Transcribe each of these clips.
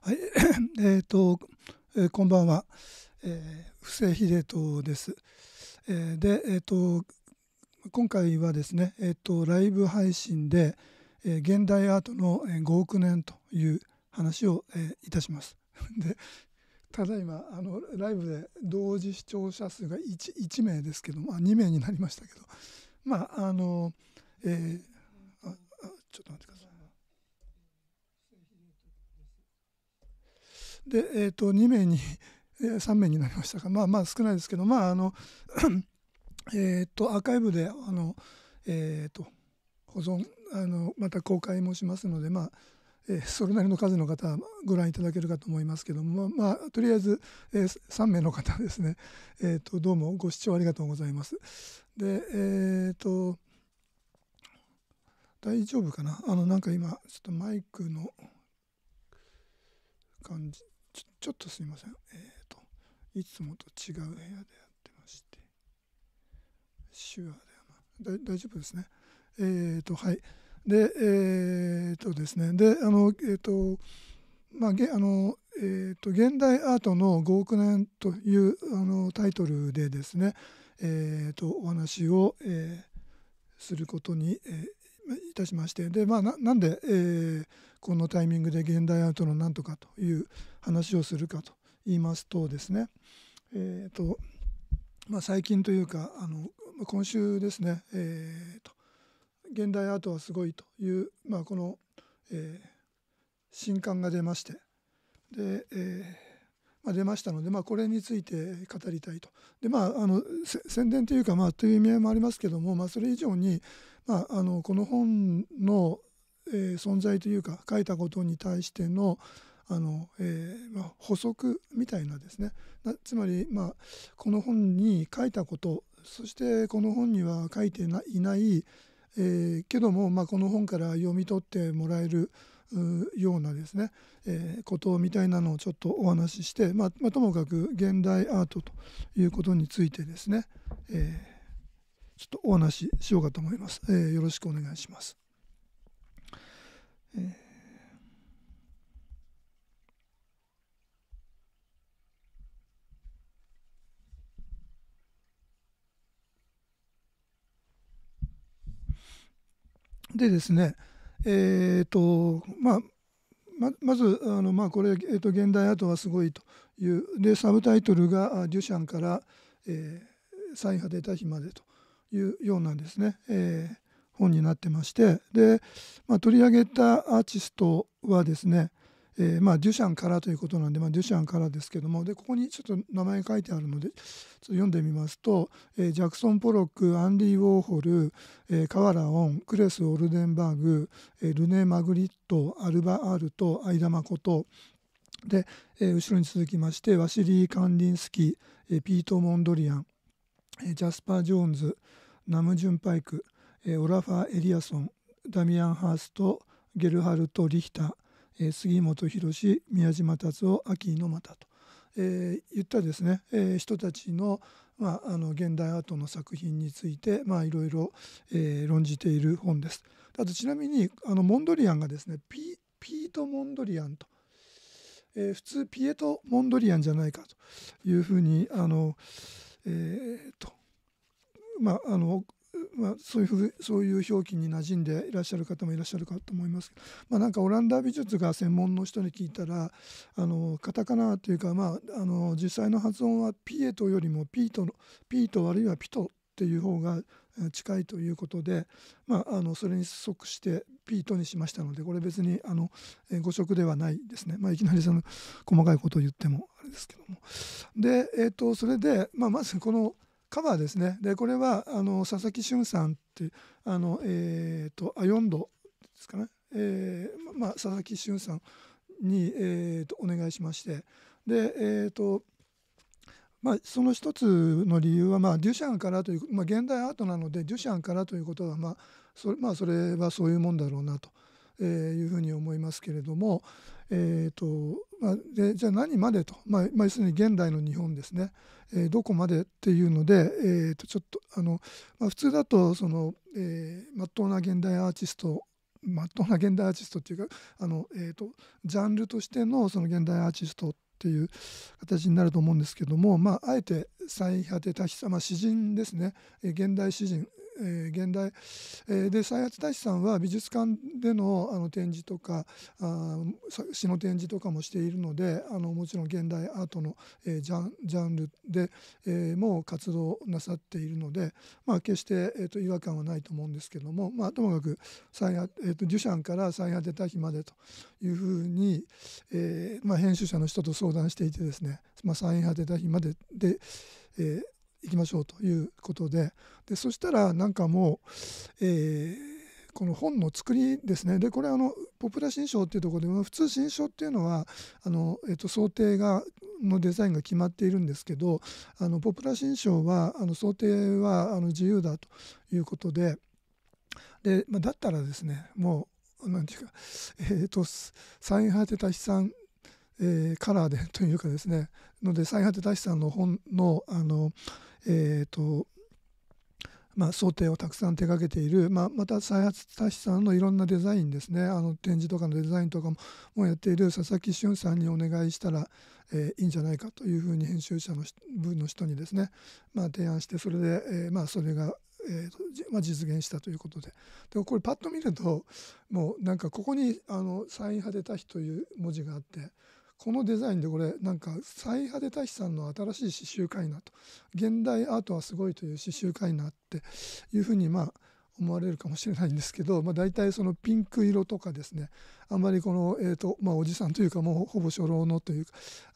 はい、えっ、と、えー、こんばんは、えー、布施秀人です。えー、で、えっ、と、今回はですね、えっ、と、ライブ配信で、えー、現代アートの5億年という話を、えー、いたします。で、ただいまあのライブで同時視聴者数が 1, 1名ですけどまあ、2名になりましたけどまああの、えー、あちょっと待ってください。で、えー、と2名に、え3名になりましたかまあまあ少ないですけどまああの えっとアーカイブであのえっ、ー、と保存あのまた公開もしますのでまあえー、それなりの数の方ご覧いただけるかと思いますけども、まあ、まあ、とりあえず、えー、3名の方ですね、えーと、とどうもご視聴ありがとうございます。で、えっ、ー、と大丈夫かなあのなんか今ちょっとマイクの感じちょっとすいません。えっ、ー、と、いつもと違う部屋でやってまして、手話でな大丈夫ですね。えっ、ー、と、はい。で、えっ、ー、とですね、で、あの、えっ、と、まあ、げあのえーと、現代アートの5億年というあのタイトルでですね、えーと、お話を、えー、することに、えたしましてで、まあ、なんで、えー、このタイミングで現代アートのなんとかという話をするかと言いますとですね、えーとまあ、最近というかあの今週ですね、えーと、と現代アートはすごいという、まあ、この、えー、新刊が出ましてで、えーまあ、出ましたので、まあ、これについて語りたいと。でまあ、あの宣伝というか、まあ、という意味合いもありますけども、まあ、それ以上に、まあ、あのこの本の、えー、存在というか書いたことに対してのあの、えー、まあ、補足みたいなですねつまり、まあ、この本に書いたことそしてこの本には書いていない、えー、けども、まあ、この本から読み取ってもらえるようなですね、えー、ことみたいなのをちょっとお話しして、まあ、まあ、ともかく現代アートということについてですね、えーちょっとお話ししようかと思います。えー、よろしくお願いします。えー、でですね、えーとまあ、ままずあの、まあ、これ、えーと「現代アートはすごい」というでサブタイトルがデュシャンから、えー、「ン果てた日まで」というようなですね、えー、本になってましてで、まあ、取り上げたアーティストはですね、えー、まあ、デュシャンからということなんで、まあ、デュシャンからですけどもでここにちょっと名前書いてあるのでちょっと読んでみますと、えー、ジャクソン・ポロックアンディ・ウォーホル、えー、カワラ・オンクレス・オルデンバーグ、えルネ・マグリットアルバ・アールとマコトで、え後ろに続きましてワシリー・カンディンスキー、えピート・モンドリアンジャスパー・ジョーンズナム・ジュン・パイクオラファー・エリアソンダミアン・ハーストゲルハルト・リヒタ杉本博宮島達夫秋野又と、えー、いったですね、えー、人たちの,、まあ、あの現代アートの作品について、まあ、いろいろ、えー、論じている本です。あとちなみにあのモンドリアンがですねピピート・モンドリアンと、えー、普通ピエト・モンドリアンじゃないかというふうにあの、えー、とまああのまあ、そういうそういう表記に馴染んでいらっしゃる方もいらっしゃるかと思いますけど、まあ、なんかオランダ美術が専門の人に聞いたらあのカタカナというか、まあ、あの実際の発音はピエトよりもピートのピートあるいはピトっていう方が近いということで、まあ、あのそれに即してピートにしましたのでこれ別にあの誤植ではないですね、まあ、いきなりその細かいことを言ってもですけどもで、えーと、それで、まあ、まずこのカバーですねでこれはあの佐々木俊さんってあのえっ、ー、とアヨンドですかね、えー、まあ、佐々木俊さんに、えーと、お願いしましてでえっ、ー、とまあ、その一つの理由は、まあ、デュシャンからという、まあ、現代アートなのでデュシャンからということは、まあそれまあ、それはそういうもんだろうなと、えいうふうに思いますけれども、えーとまあ、でじゃあ何までと、まあ、まあ、要するに現代の日本ですね、えー、どこまでっていうので、えー、とちょっとあの、まあ、普通だとその、えー、真っ当な現代アーティストまっとうな現代アーティストっていうかあの、えーと、ジャンルとしてのその現代アーティストっていう形になると思うんですけども、まあ、あえて最果て多筆、まあ、詩人ですね現代詩人えー、現代、えー、で再発大使さんは美術館でのあの展示とかあ詩の展示とかもしているのであのもちろん現代アートの、えー、ジャンルで、えー、も活動なさっているので、まあ、決して、えー、と違和感はないと思うんですけども、まあ、ともかく再、えー、とデュシャンから再発出た日までというふうに、えーまあ、編集者の人と相談していてですね、まあ、再発出た日までで、えーいきましょうということででそしたらなんかもう、えー、この本の作りですねでこれあのポプラ新書っていうところで普通新書っていうのはあの、えっと、想定がのデザインが決まっているんですけどあのポプラ新書はあの想定はあの自由だということでで、まあ、だったらですねもう何て言うか、えー、っと最果てた悲惨えー、カラーでというかですねので最果て大師さんの本のあのえーとまあ、想定をたくさん手掛けている、まあ、また再発達さんのいろんなデザインですねあの展示とかのデザインとかももやっている佐々木俊さんにお願いしたら、えー、いいんじゃないかというふうに編集者の分の人にですね、まあ、提案してそれで、えー、まあ、それがえーとまあ、実現したということででもこれパッと見るともうなんかここにあの「サイン派手た日」という文字があってこのデザインでこれなんか最派手大師さんの新しい刺繍絵画と現代アートはすごいという刺繍絵画っていうふうにまあ思われるかもしれないんですけど、まあ、大体そのピンク色とかですねあんまりこの、えーとまあ、おじさんというかもうほぼ初老のというか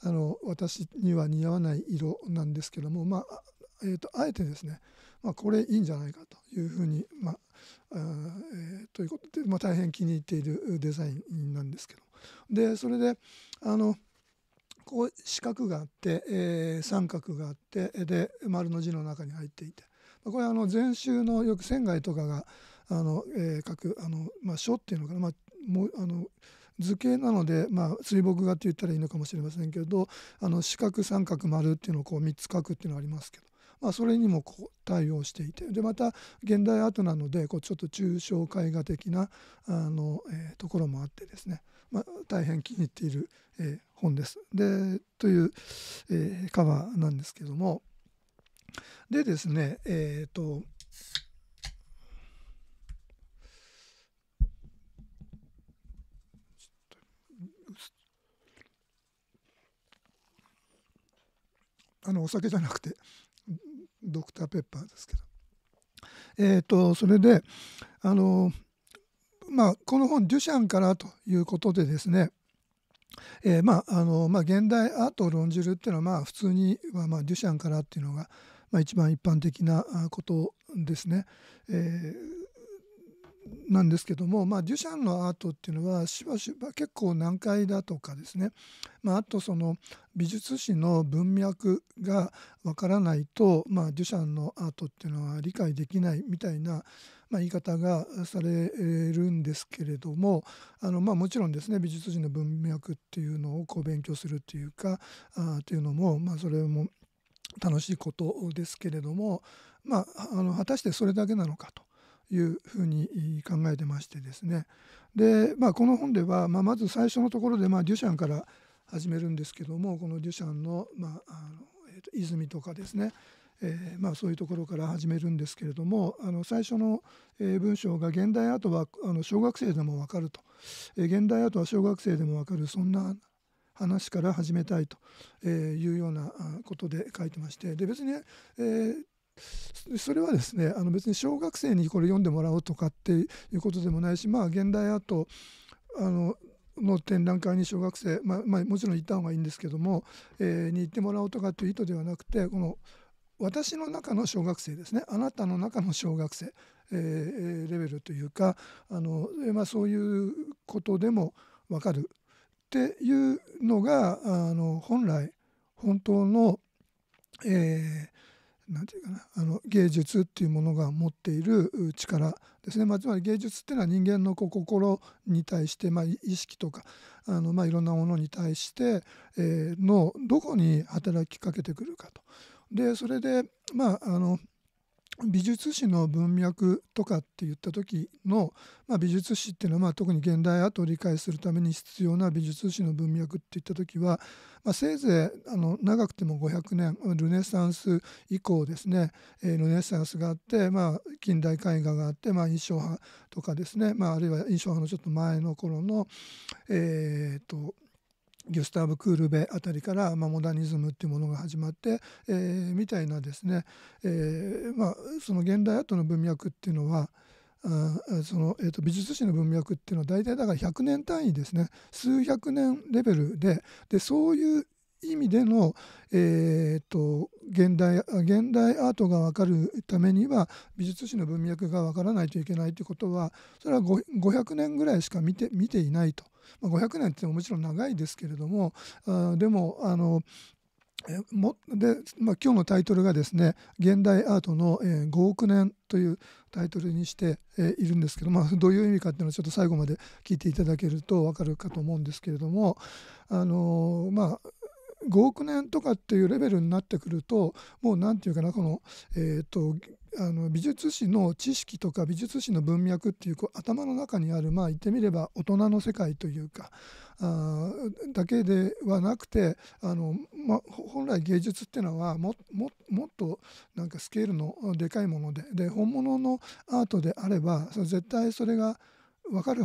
あの私には似合わない色なんですけども、まあえーと、とあえてですね、まあ、これいいんじゃないかというふうに、まああえー、ということで、まあ、大変気に入っているデザインなんですけどでそれであのこう四角があって、えー、三角があってで丸の字の中に入っていてこれあの禅宗のよく仙外とかがあの、えー、書くあの、まあ、書っていうのかな、まあ、もうあの図形なので、まあ、水墨画って言ったらいいのかもしれませんけれどあの四角三角丸っていうのをこう3つ書くっていうのはありますけど。まあ、それにもこう対応していてでまた現代アートなのでこうちょっと抽象絵画的なあの、えー、ところもあってですねまあ、大変気に入っている、えー、本です。でという、えー、カバーなんですけどもでですねえっ、ー、とあのお酒じゃなくてドクターペッパーですけどえっ、ー、とそれであのまあ、この本デュシャンからということでですねえー、まああのまあ、現代アートを論じるっていうのはまあ普通にはまあデュシャンからっていうのがまあ一番一般的なことですね。えー、なんですけども、まあ、デュシャンのアートっていうのはしばしば結構難解だとかですね、まあ、あとその美術史の文脈がわからないと、まあ、デュシャンのアートっていうのは理解できないみたいな、まあ、言い方がされるんですけれどもあの、まあ、もちろんですね美術史の文脈っていうのをこう勉強するっていうかあっていうのも、まあ、それも楽しいことですけれども、まあ、あの果たしてそれだけなのかと。いうふうに考えてましてですねで、まあ、この本では、まあ、まず最初のところで、まあ、デュシャンから始めるんですけどもこのデュシャンの,、まああのえー、と泉とかですね、えー、まあ、そういうところから始めるんですけれどもあの最初の、え文章が「現代アートはあの小学生でもわかる」と、えー、現代アートは小学生でもわかる」そんな話から始めたいというようなことで書いてましてで別に、ねえー、それはですねあの別に小学生にこれ読んでもらおうとかっていうことでもないしまあ現代アートあのの展覧会に小学生、まあ、まあ、もちろん行った方がいいんですけども、えー、に行ってもらおうとかっていう意図ではなくてこの私の中の小学生ですねあなたの中の小学生、えー、レベルというかあの、まあ、そういうことでも分かるっていうのがあの本来本当の、え何て言うかなあの芸術っていうものが持っている力ですね、まあ、つまり芸術っていうのは人間のこう心に対して、まあ、意識とかあの、まあ、いろんなものに対して、えー、のどこに働きかけてくるかと。でそれでまああの美術史の文脈とかって言った時の、まあ、美術史っていうのはまあ特に現代アートを理解するために必要な美術史の文脈っていった時は、まあ、せいぜいあの長くても500年ルネサンス以降ですね、えー、ルネサンスがあって、まあ、近代絵画があって、まあ、印象派とかですね、まあ、あるいは印象派のちょっと前の頃の、えーとギュスターブ・クールベあたりから、まあ、モダニズムっていうものが始まって、えー、みたいなですね、えーまあ、その現代アートの文脈っていうのはあその、えーと、美術史の文脈っていうのは大体だから100年単位ですね数百年レベルででそういう意味での、えーと、と現代現代アートが分かるためには美術史の文脈が分からないといけないということはそれは500年ぐらいしか見て見ていないとまあ、500年ってももちろん長いですけれどもあでもあのもで、まあ、今日のタイトルがですね「現代アートの、え5億年」というタイトルにして、えいるんですけど、まあ、どういう意味かっていうのはちょっと最後まで聞いていただけると分かるかと思うんですけれども、あのまあ、5億年とかっていうレベルになってくるともう何て言うかなこの、えーと、あの美術史の知識とか美術史の文脈っていうこう頭の中にあるまあ言ってみれば大人の世界というかあだけではなくてあの、ま、本来芸術っていうのはもももっとなんかスケールのでかいものでで本物のアートであれば絶対それが分かる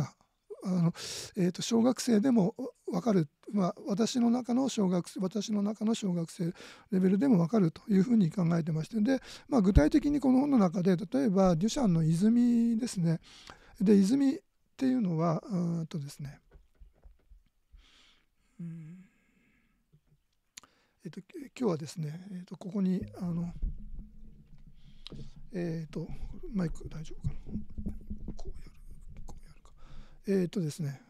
あの、えー、と小学生でも分かる、まあ、私の中の小学生私の中の小学生レベルでも分かるというふうに考えてましてで、まあ、具体的にこの本の中で例えばデュシャンの泉ですねで泉っていうのはうんとですね、うんえーと、今日はですね、えーと、とここにあのえっ、ー、とマイク大丈夫かなえっ、とですね、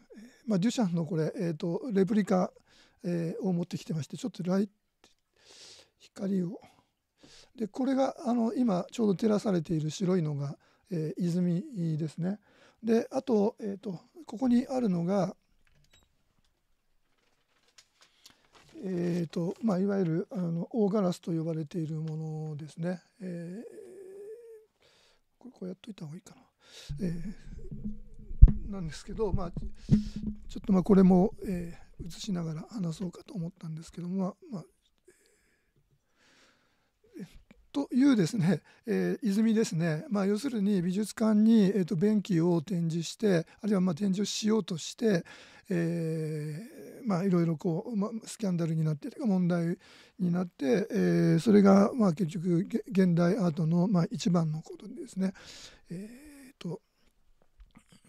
まあ、デュシャンのこれ、えー、とレプリカ、えー、を持ってきてましてちょっとライ光をでこれがあの今ちょうど照らされている白いのが、えー、泉ですね。であと,、えーと、とここにあるのが、えーとまあ、いわゆるあの大ガラスと呼ばれているものですね。えー、これこうやっといた方がいいかな。えーなんですけど、まあ、ちょっとまあこれも、えー、映しながら話そうかと思ったんですけども、まあ、えー、というですね、えー、泉ですね、まあ、要するに美術館に、えー、と便器を展示してあるいはまあ展示をしようとして、えーまあ、いろいろこう、まあ、スキャンダルになって問題になって、えー、それがまあ結局現代アートのまあ一番のことですね。えー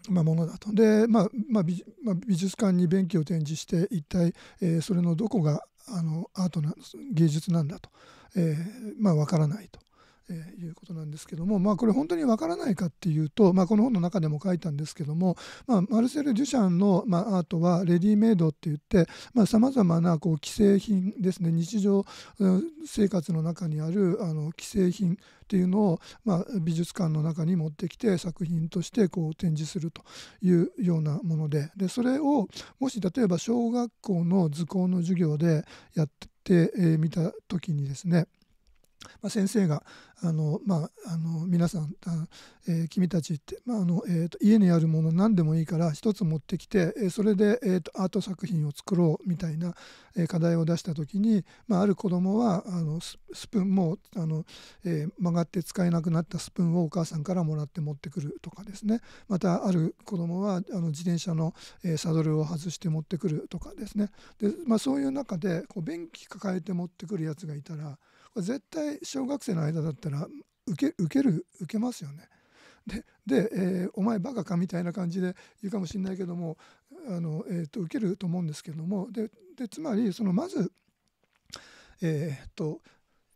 まあ、ものだと。で、まあまあ美まあ、美術館に便器を展示して一体、えー、それのどこがあのアートな芸術なんだと、えー、まあ、分からないと。えー、いうことなんですけども、まあ、これ本当にわからないかっていうと、まあ、この本の中でも書いたんですけども、まあ、マルセル・デュシャンの、まあ、アートはレディメイドって言ってさまざ、まなこう既製品ですね日常生活の中にあるあの既製品っていうのを、まあ、美術館の中に持ってきて作品としてこう展示するというようなものででそれをもし例えば小学校の図工の授業でやってみた時にですねまあ、先生があの、まあ、あの皆さんあ、えー、君たちって、まああのえーと、家にあるもの何でもいいから一つ持ってきて、えー、それで、えーと、アート作品を作ろうみたいな、えー、課題を出した時に、まあ、ある子供はあのスプーンもあの、えー、曲がって使えなくなったスプーンをお母さんからもらって持ってくるとかですねまたある子供はあの自転車の、えー、サドルを外して持ってくるとかですねで、まあ、そういう中でこう便器抱えて持ってくるやつがいたら。絶対小学生の間だったら受け受ける受けますよね。でで、えー、お前バカかみたいな感じで言うかもしれないけどもあの、えーと、受けると思うんですけどもででつまりそのまず、えーと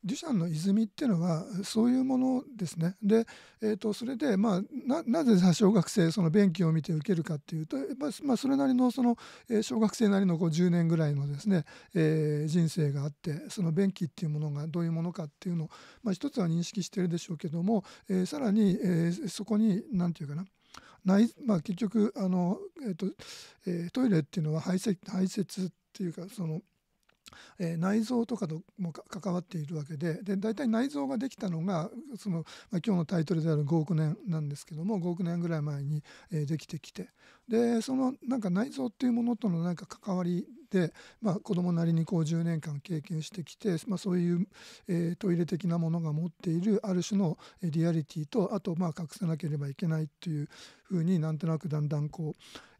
デュシャンの泉っていうのはそういうものですね。で、えー、とそれで、まあ、ななぜ小学生その便器を見て受けるかっていうと、まあ、それなりのその、え小学生なりのこう10年ぐらいのですね、えー、人生があってその便器っていうものがどういうものかっていうのを、まあ、一つは認識してるでしょうけども、えー、さらに、えー、そこに何て言うかな内、まあ、結局あの、えーとえー、トイレっていうのは排泄排泄っていうかそのえー、内臓とかとも関わっているわけでで大体内臓ができたのがその、まあ、今日のタイトルである5億年なんですけども5億年ぐらい前に、えー、できてきてでそのなんか内臓っていうものとのなんか関わりで、まあ、子供なりにこう10年間経験してきて、まあ、そういう、えー、トイレ的なものが持っているある種のリアリティとあとまあ隠さなければいけないというふうになんとなくだんだんこう、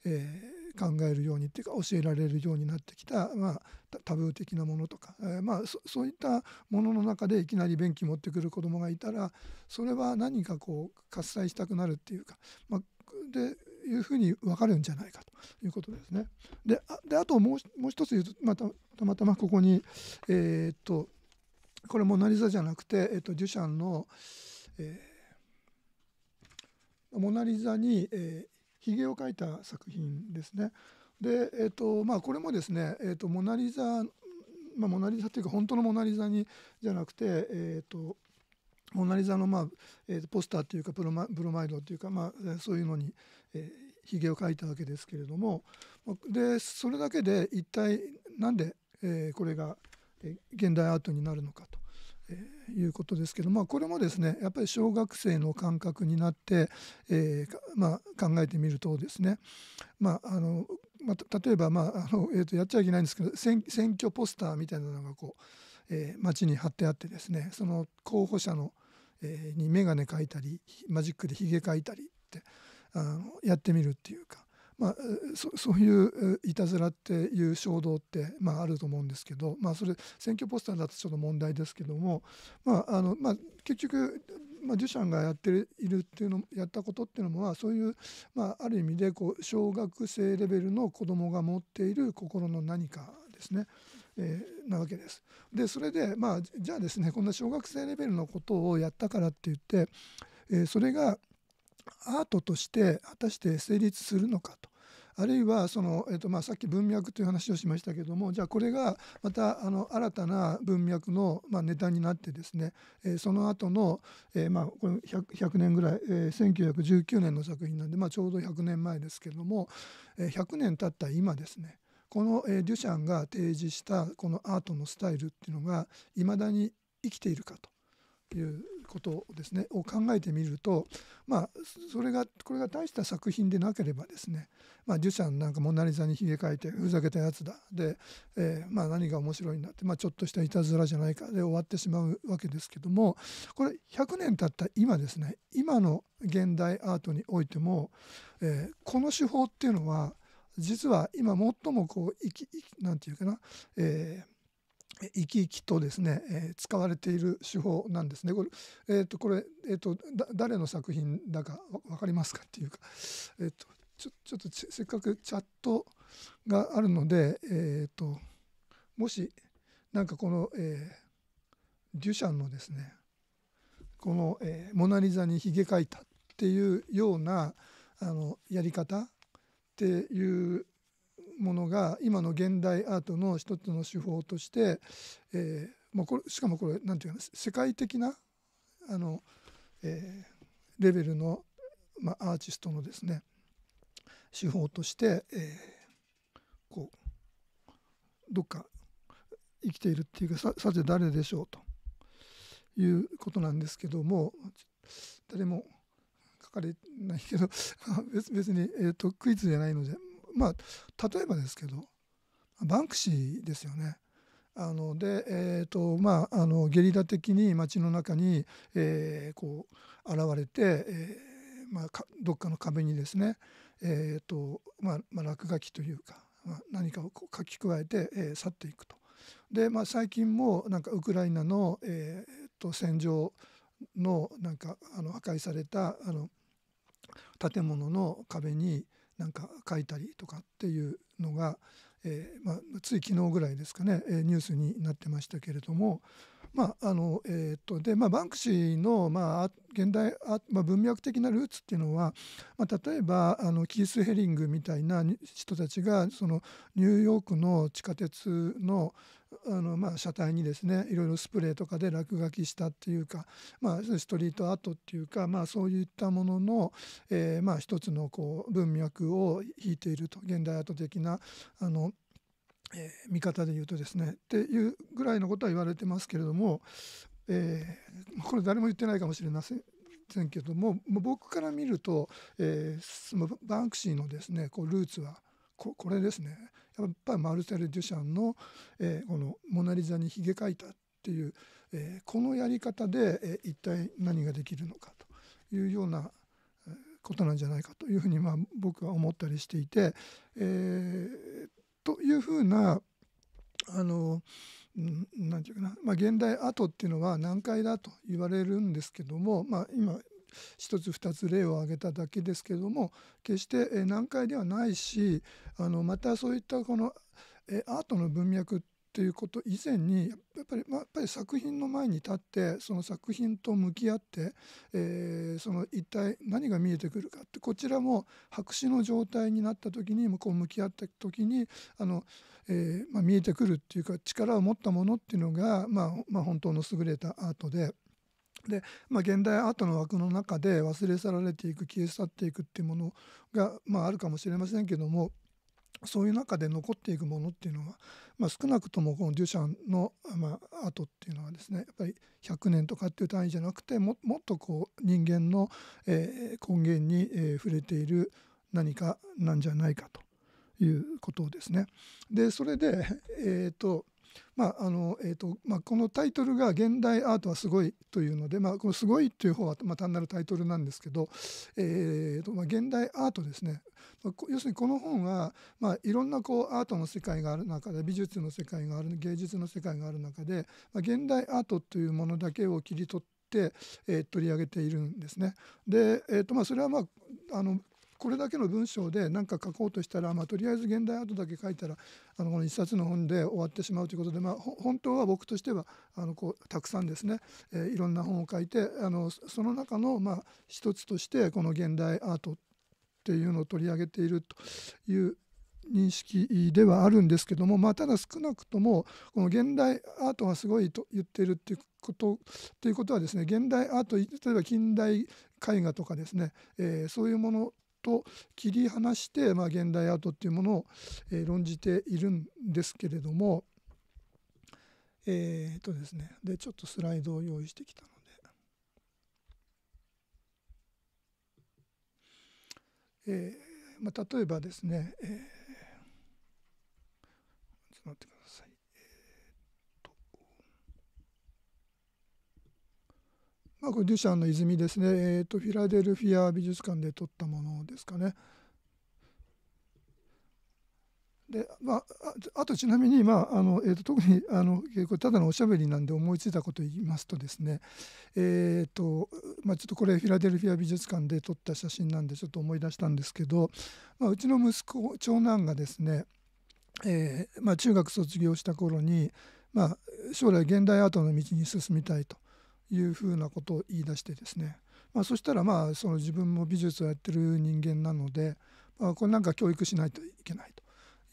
えー、考えるようにっていうか教えられるようになってきた、まあ、タブー的なものとか、えー、まあ、そういったものの中でいきなり便器持ってくる子どもがいたらそれは何かこう喝采したくなるっていうか、まあ、でいうふうに分かるんじゃないかということですね。であであともうもう一つ言うと、まあ、たたまたまここに、えー、っとこれ「モナ・リザ」じゃなくて、えー、っとデュシャンの、えー「モナ・リザに」えーひげを描いた作品ですね。で、えーとまあ、これもですね、えーと、モナ・リザ、まあ、モナ・リザというか本当のモナ・リザにじゃなくて、えーと、モナ・リザの、まあえー、ポスターというかプロマブロマイドというか、まあ、そういうのに、えー、ひげを描いたわけですけれどもでそれだけで一体なんで、えー、これが現代アートになるのかと。えいうことですけど、まあ、これもですねやっぱり小学生の感覚になって、えー、まあ、考えてみるとですね、まあのまあ、例えば、まああのえーと、やっちゃいけないんですけど選挙ポスターみたいなのがこう、えー、街に貼ってあってですねその候補者の、えー、に眼鏡描いたりマジックでひげ描いたりってあのやってみるっていうかまあ、そういういたずらっていう衝動って、まあ、あると思うんですけど、まあ、それ選挙ポスターだとちょっと問題ですけども、まああのまあ、結局、まあ、デュシャンがやっているっていうのやったことっていうのも、はそういう、まあ、ある意味でこう小学生レベルの子供が持っている心の何かですね。えー、なわけです。でそれでまあじゃあですねこんな小学生レベルのことをやったからって言って、えー、それがアートとして果たして成立するのかと。あるいはその、えーとまあ、さっき文脈という話をしましたけどもじゃあこれがまたあの新たな文脈の、まあ、ネタになってですね、えー、その後の、えー、まあ、この 100, 100, 年ぐらい、えー、1919年の作品なんで、まあ、ちょうど100年前ですけども、えー、100年経った今ですねこの、えー、デュシャンが提示したこのアートのスタイルっていうのがいまだに生きているかということですねを考えてみると、まあ、それがこれが大した作品でなければですね、まあ、デュシャンなんか「モナ・リザ」にひげ描いてふざけたやつだで、えまあ、何が面白いんだって、まあ、ちょっとしたいたずらじゃないかで終わってしまうわけですけどもこれ100年経った今ですね今の現代アートにおいても、えこの手法っていうのは実は今最もこう何て言うかな、えー生き生きとですね、えー、使われている手法なんですね。これ,、えーとこれえーと、と誰の作品だか分かりますかっていうか、えーと、ちょちょっとせっかくチャットがあるので、えーと、ともしなんかこの、えー、デュシャンのですねこの、えー「モナ・リザ」にひげ描いたっていうようなあのやり方っていうものが今の現代アートの一つの手法として、えーまあ、これしかもこれ何て言うかな世界的なあの、えー、レベルの、まあ、アーティストのですね手法として、えー、こうどっか生きているっていうかささて誰でしょうということなんですけども誰も書かれないけど 別に、えーとクイズじゃないのでまあ、例えばですけどバンクシーですよね。あので、えーとまあ、あのゲリラ的に街の中に、えー、こう現れて、えー、まあ、どっかの壁にですね、えーとまあ、まあ、落書きというか、ま何かを書き加えて、え去っていくと。で、まあ、最近もなんかウクライナの、えー、と戦場のなんかあの破壊されたあの建物の壁に、なんか書いたりとかっていうのが、えー、まあ、つい昨日ぐらいですかね、えー、ニュースになってましたけれども、まああのえー、っとでまあ、バンクシーの、まあ、現代まあ、文脈的なルーツっていうのは、まあ、例えばあのキース・ヘリングみたいな人たちがそのニューヨークの地下鉄の、あのまあ車体にですねいろいろスプレーとかで落書きしたっていうか、まあ、ストリートアートっていうか、まあ、そういったものの、えー、まあ一つのこう文脈を引いていると現代アート的なあの、えー、見方で言うとですねっていうぐらいのことは言われてますけれども、えー、これ誰も言ってないかもしれませんけども僕から見ると、えー、バンクシーのですねこうルーツはここれですねやっぱりマルセル・デュシャンの、えー、この「モナ・リザ」にひげ描いたっていう、えー、このやり方で、えー、一体何ができるのかというようなことなんじゃないかというふうに、まあ、僕は思ったりしていて、えー、というふうなあの何て言うかな、まあ、現代アートっていうのは難解だと言われるんですけども、まあ、今1つ2つ例を挙げただけですけども決して難解ではないしあのまたそういったこのアートの文脈ってということ以前にやっぱり,、まやっぱり作品の前に立ってその作品と向き合って、えー、その一体何が見えてくるかってこちらも白紙の状態になった時にこう向き合った時にあの、えーまあ、見えてくるっていうか力を持ったものっていうのが、まあまあ、本当の優れたアートで。で、まあ、現代アートの枠の中で忘れ去られていく消え去っていくっていうものが、まあ、あるかもしれませんけどもそういう中で残っていくものっていうのは、まあ、少なくともこのデュシャンの、まあ、アートっていうのはですねやっぱり100年とかっていう単位じゃなくてもっとこう人間の、えー、根源に、えー、触れている何かなんじゃないかということですね。でそれで、えーとまああのえーとまあ、このタイトルが「現代アートはすごい」というので、まあ、この「すごい」という方は、まあ、単なるタイトルなんですけど、えーとまあ、現代アートですね、まあ、要するにこの本は、まあ、いろんなこうアートの世界がある中で美術の世界がある芸術の世界がある中で、まあ、現代アートというものだけを切り取ってえー、取り上げているんですね。で、えーとまあ、それは、まあ、あのこれだけの文章で何か書こうとしたら、まあ、とりあえず現代アートだけ書いたらあのこの一冊の本で終わってしまうということで、まあ、本当は僕としてはあのこうたくさんですね、えー、いろんな本を書いてあのその中の、まあ、一つとしてこの現代アートっていうのを取り上げているという認識ではあるんですけども、まあ、ただ少なくともこの現代アートがすごいと言っているっていうことていうことはですね現代アート例えば近代絵画とかですね、えー、そういうものと切り離して、まあ、現代アートっていうものを、えー、論じているんですけれどもえっ、とですねでちょっとスライドを用意してきたので、えーまあ、例えばですね、えー、ちょっと待ってくださいまあ、これデュシャンの泉ですね、えーと、フィラデルフィア美術館で撮ったものですかね。でまあ、あとちなみに、まああのえーと、特にあのこれただのおしゃべりなんで思いついたこと言いますとですね、えーとまあ、ちょっとこれフィラデルフィア美術館で撮った写真なんでちょっと思い出したんですけど、まあ、うちの息子長男がですね、えーまあ、中学卒業した頃に、まあ、将来現代アートの道に進みたいというふうなことを言い出してですね、まあ、そしたらまあその自分も美術をやってる人間なので、まあ、これなんか教育しないといけないと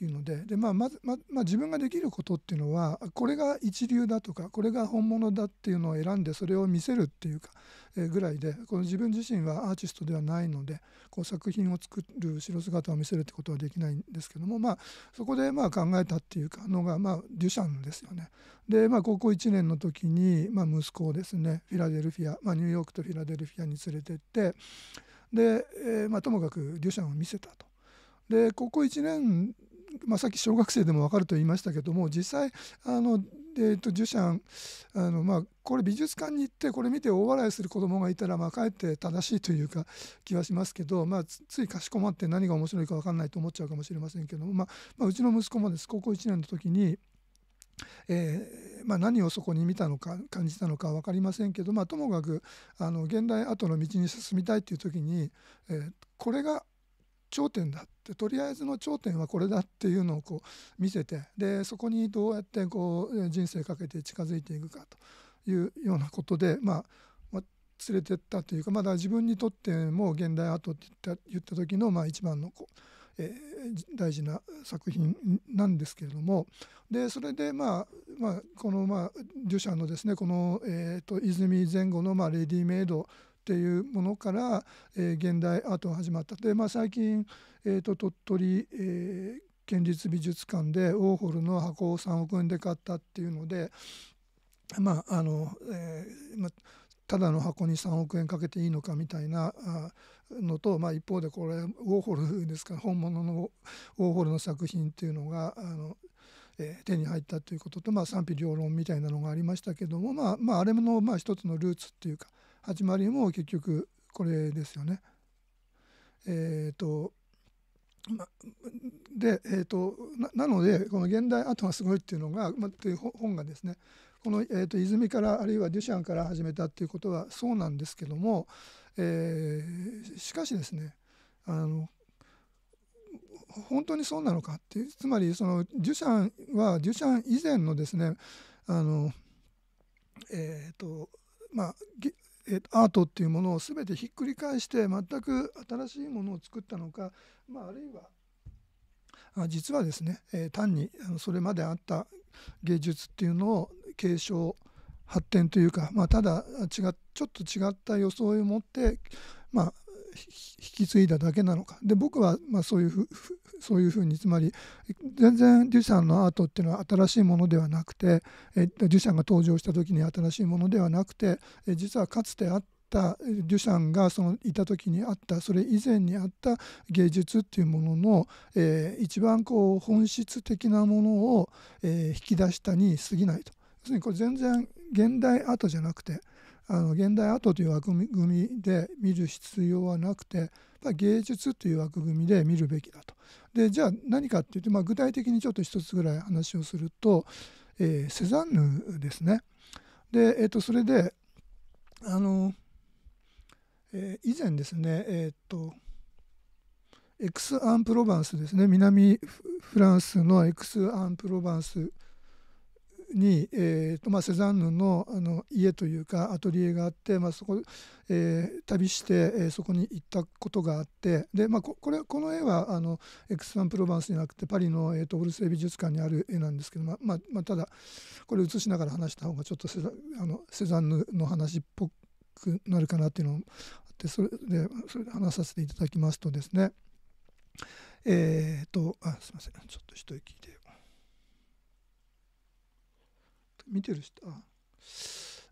いうのでで、まあ、まず、ままあ、自分ができることっていうのはこれが一流だとかこれが本物だっていうのを選んでそれを見せるっていうか、えー、ぐらいでこの自分自身はアーティストではないのでこう作品を作る後ろ姿を見せるってことはできないんですけども、まあ、そこでまあ考えたっていうかのが、まあ、デュシャンですよね。で、まあ、高校1年の時に、まあ、息子をですねフィラデルフィア、まあ、ニューヨークとフィラデルフィアに連れてってで、えーまあ、ともかくデュシャンを見せたと。で高校1年まあ、さっき小学生でも分かると言いましたけども実際あの、えーと、ジュシャンあの、まあ、これ美術館に行ってこれ見て大笑いする子供がいたら、まあ、かえって正しいというか気はしますけど、まあ、ついかしこまって何が面白いか分かんないと思っちゃうかもしれませんけども、まあ、まあ、うちの息子もです高校1年の時にえー、まあ、何をそこに見たのか感じたのか分かりませんけど、まあ、ともかくあの現代アートの道に進みたいっていう時に、えー、これが頂点だってとりあえずの頂点はこれだっていうのをこう見せてでそこにどうやってこう人生かけて近づいていくかというようなことで、まあ、まあ、連れてったというかまだ自分にとっても現代アートって言った言った時の、まあ、一番のこう、えー、大事な作品なんですけれどもでそれで、まあ、まあこの、まあ、デュシャンのですねこの、えーと、泉前後の、まあ、レディメイドっていうものから、えー、現代アートが始まった。で、まあ、最近、えーと、鳥取、えー、県立美術館でウォーホルの箱を3億円で買ったっていうので、まああのえーまあ、ただの箱に3億円かけていいのかみたいなのと、まあ、一方でこれウォーホルですから本物のウォーホルの作品っていうのがあの、えー、手に入ったということと、まあ、賛否両論みたいなのがありましたけども、まあまあ、あれの、まあ、一つのルーツっていうか始まりも結局これですよね。えーと、ま、で、えーと、なのでこの「現代アートがすごい」っていうのが、ま、っていう本がですねこの、えーと、泉からあるいはデュシャンから始めたっていうことはそうなんですけども、えー、しかしですねあの本当にそうなのかっていうつまりそのデュシャンはデュシャン以前のですねあのえっ、ー、とまあえアートっていうものを全てひっくり返して全く新しいものを作ったのか、まあ、あるいは実はですね、え単にそれまであった芸術っていうのを継承発展というか、まあ、ただ違ちょっと違った装いを持って、まあ、引き継いだだけなのかで僕はまそういうふそういうふうにつまり全然デュシャンのアートっていうのは新しいものではなくてえデュシャンが登場した時に新しいものではなくてえ実はかつてあったデュシャンがそのいた時にあったそれ以前にあった芸術っていうものの、えー、一番こう本質的なものを、えー、引き出したに過ぎないと。要するにこれ全然現代アートじゃなくてあの現代アートという枠組みで見る必要はなくて、まあ、芸術という枠組みで見るべきだと。でじゃあ何かっていうと、まあ、具体的にちょっと一つぐらい話をすると、えー、セザンヌですね。で、えー、とそれであの、えー、以前ですねえっ、ー、とエクス・アン・プロヴァンスですね南フランスのエクス・アン・プロヴァンスに、えーとまあ、セザンヌのあの家というかアトリエがあって、まあ、そこ、えー、旅して、えー、そこに行ったことがあってで、まあ、ここれこの絵はあのエクスサン・プロヴァンスじゃなくてパリの、えーと、オルセー美術館にある絵なんですけど、まあまあ、まあ、ただこれ写しながら話した方がちょっとセザあのセザンヌの話っぽくなるかなっていうのもあってそれでそれで話させていただきますとですねえっ、ー、とあすいませんちょっと一息で。見てる人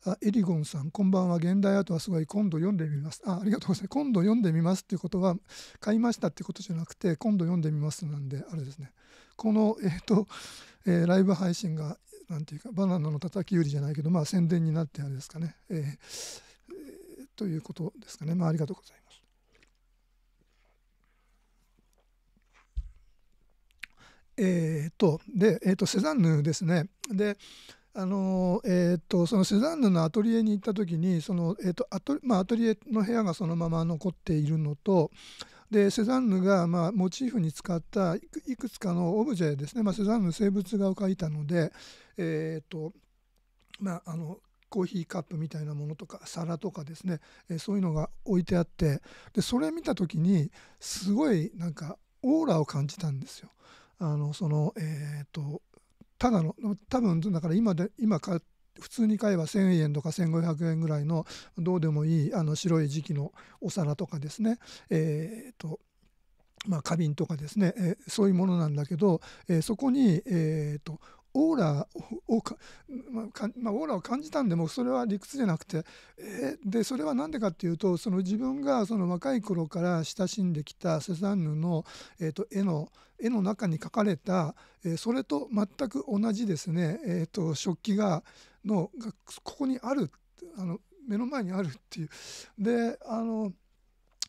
ああエリゴンさんこんばんは現代アートはすごい今度読んでみますあありがとうございます今度読んでみますっていうことは買いましたってことじゃなくて今度読んでみますなんであれですねこのえっ、ー、と、えー、ライブ配信がなんていうかバナナのたたき売りじゃないけどまあ宣伝になってあれですかね、えーえー、ということですかねまあありがとうございます。えっ、とで、えっ、とセザンヌですねであのえーと、そのセザンヌのアトリエに行った時にその、えーとアトまあ、アトリエの部屋がそのまま残っているのとでセザンヌが、まあ、モチーフに使ったいくつかのオブジェですね、まあ、セザンヌ生物画を描いたので、えーとまあ、あのコーヒーカップみたいなものとか皿とかですね、えー、そういうのが置いてあってでそれ見た時にすごいなんかオーラを感じたんですよ。あのそのえーとただの多分だから今で今買普通に買えば1,000円とか1,500円ぐらいのどうでもいいあの白い磁器のお皿とかですね、えーとまあ、花瓶とかですね、えー、そういうものなんだけど、えー、そこに、えーと、オーラをまあまあ、オーラを感じたんでもそれは理屈じゃなくて、えー、でそれは何でかっていうとその自分がその若い頃から親しんできたセザンヌの、えーと、絵の絵の中に描かれた、えそれと全く同じですね、えーと、食器がのがここにあるあの目の前にあるっていう。であの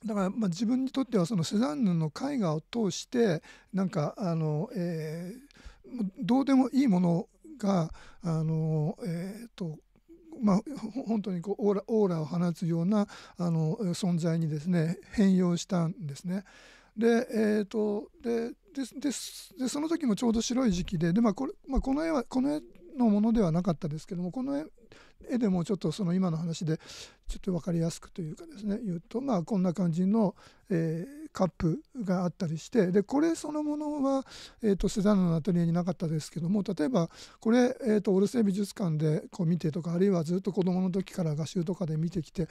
だからま自分にとってはそのセザンヌの絵画を通してなんかあの、えー、どうでもいいものがあの、えーと、まあ、本当にこうオーラを放つようなあの存在にですね変容したんですね。で,、えーと、ででででその時もちょうど白い時期でで、まあこれまあ、この絵はこの絵のものではなかったですけどもこの絵でもちょっとその今の話でちょっと分かりやすくというかですね言うと、まあ、こんな感じの、えー、カップがあったりしてでこれそのものは、えーと、セザンヌのアトリエになかったですけども例えばこれ、えーと、オルセイ美術館でこう見てとかあるいはずっと子どもの時から画集とかで見てきて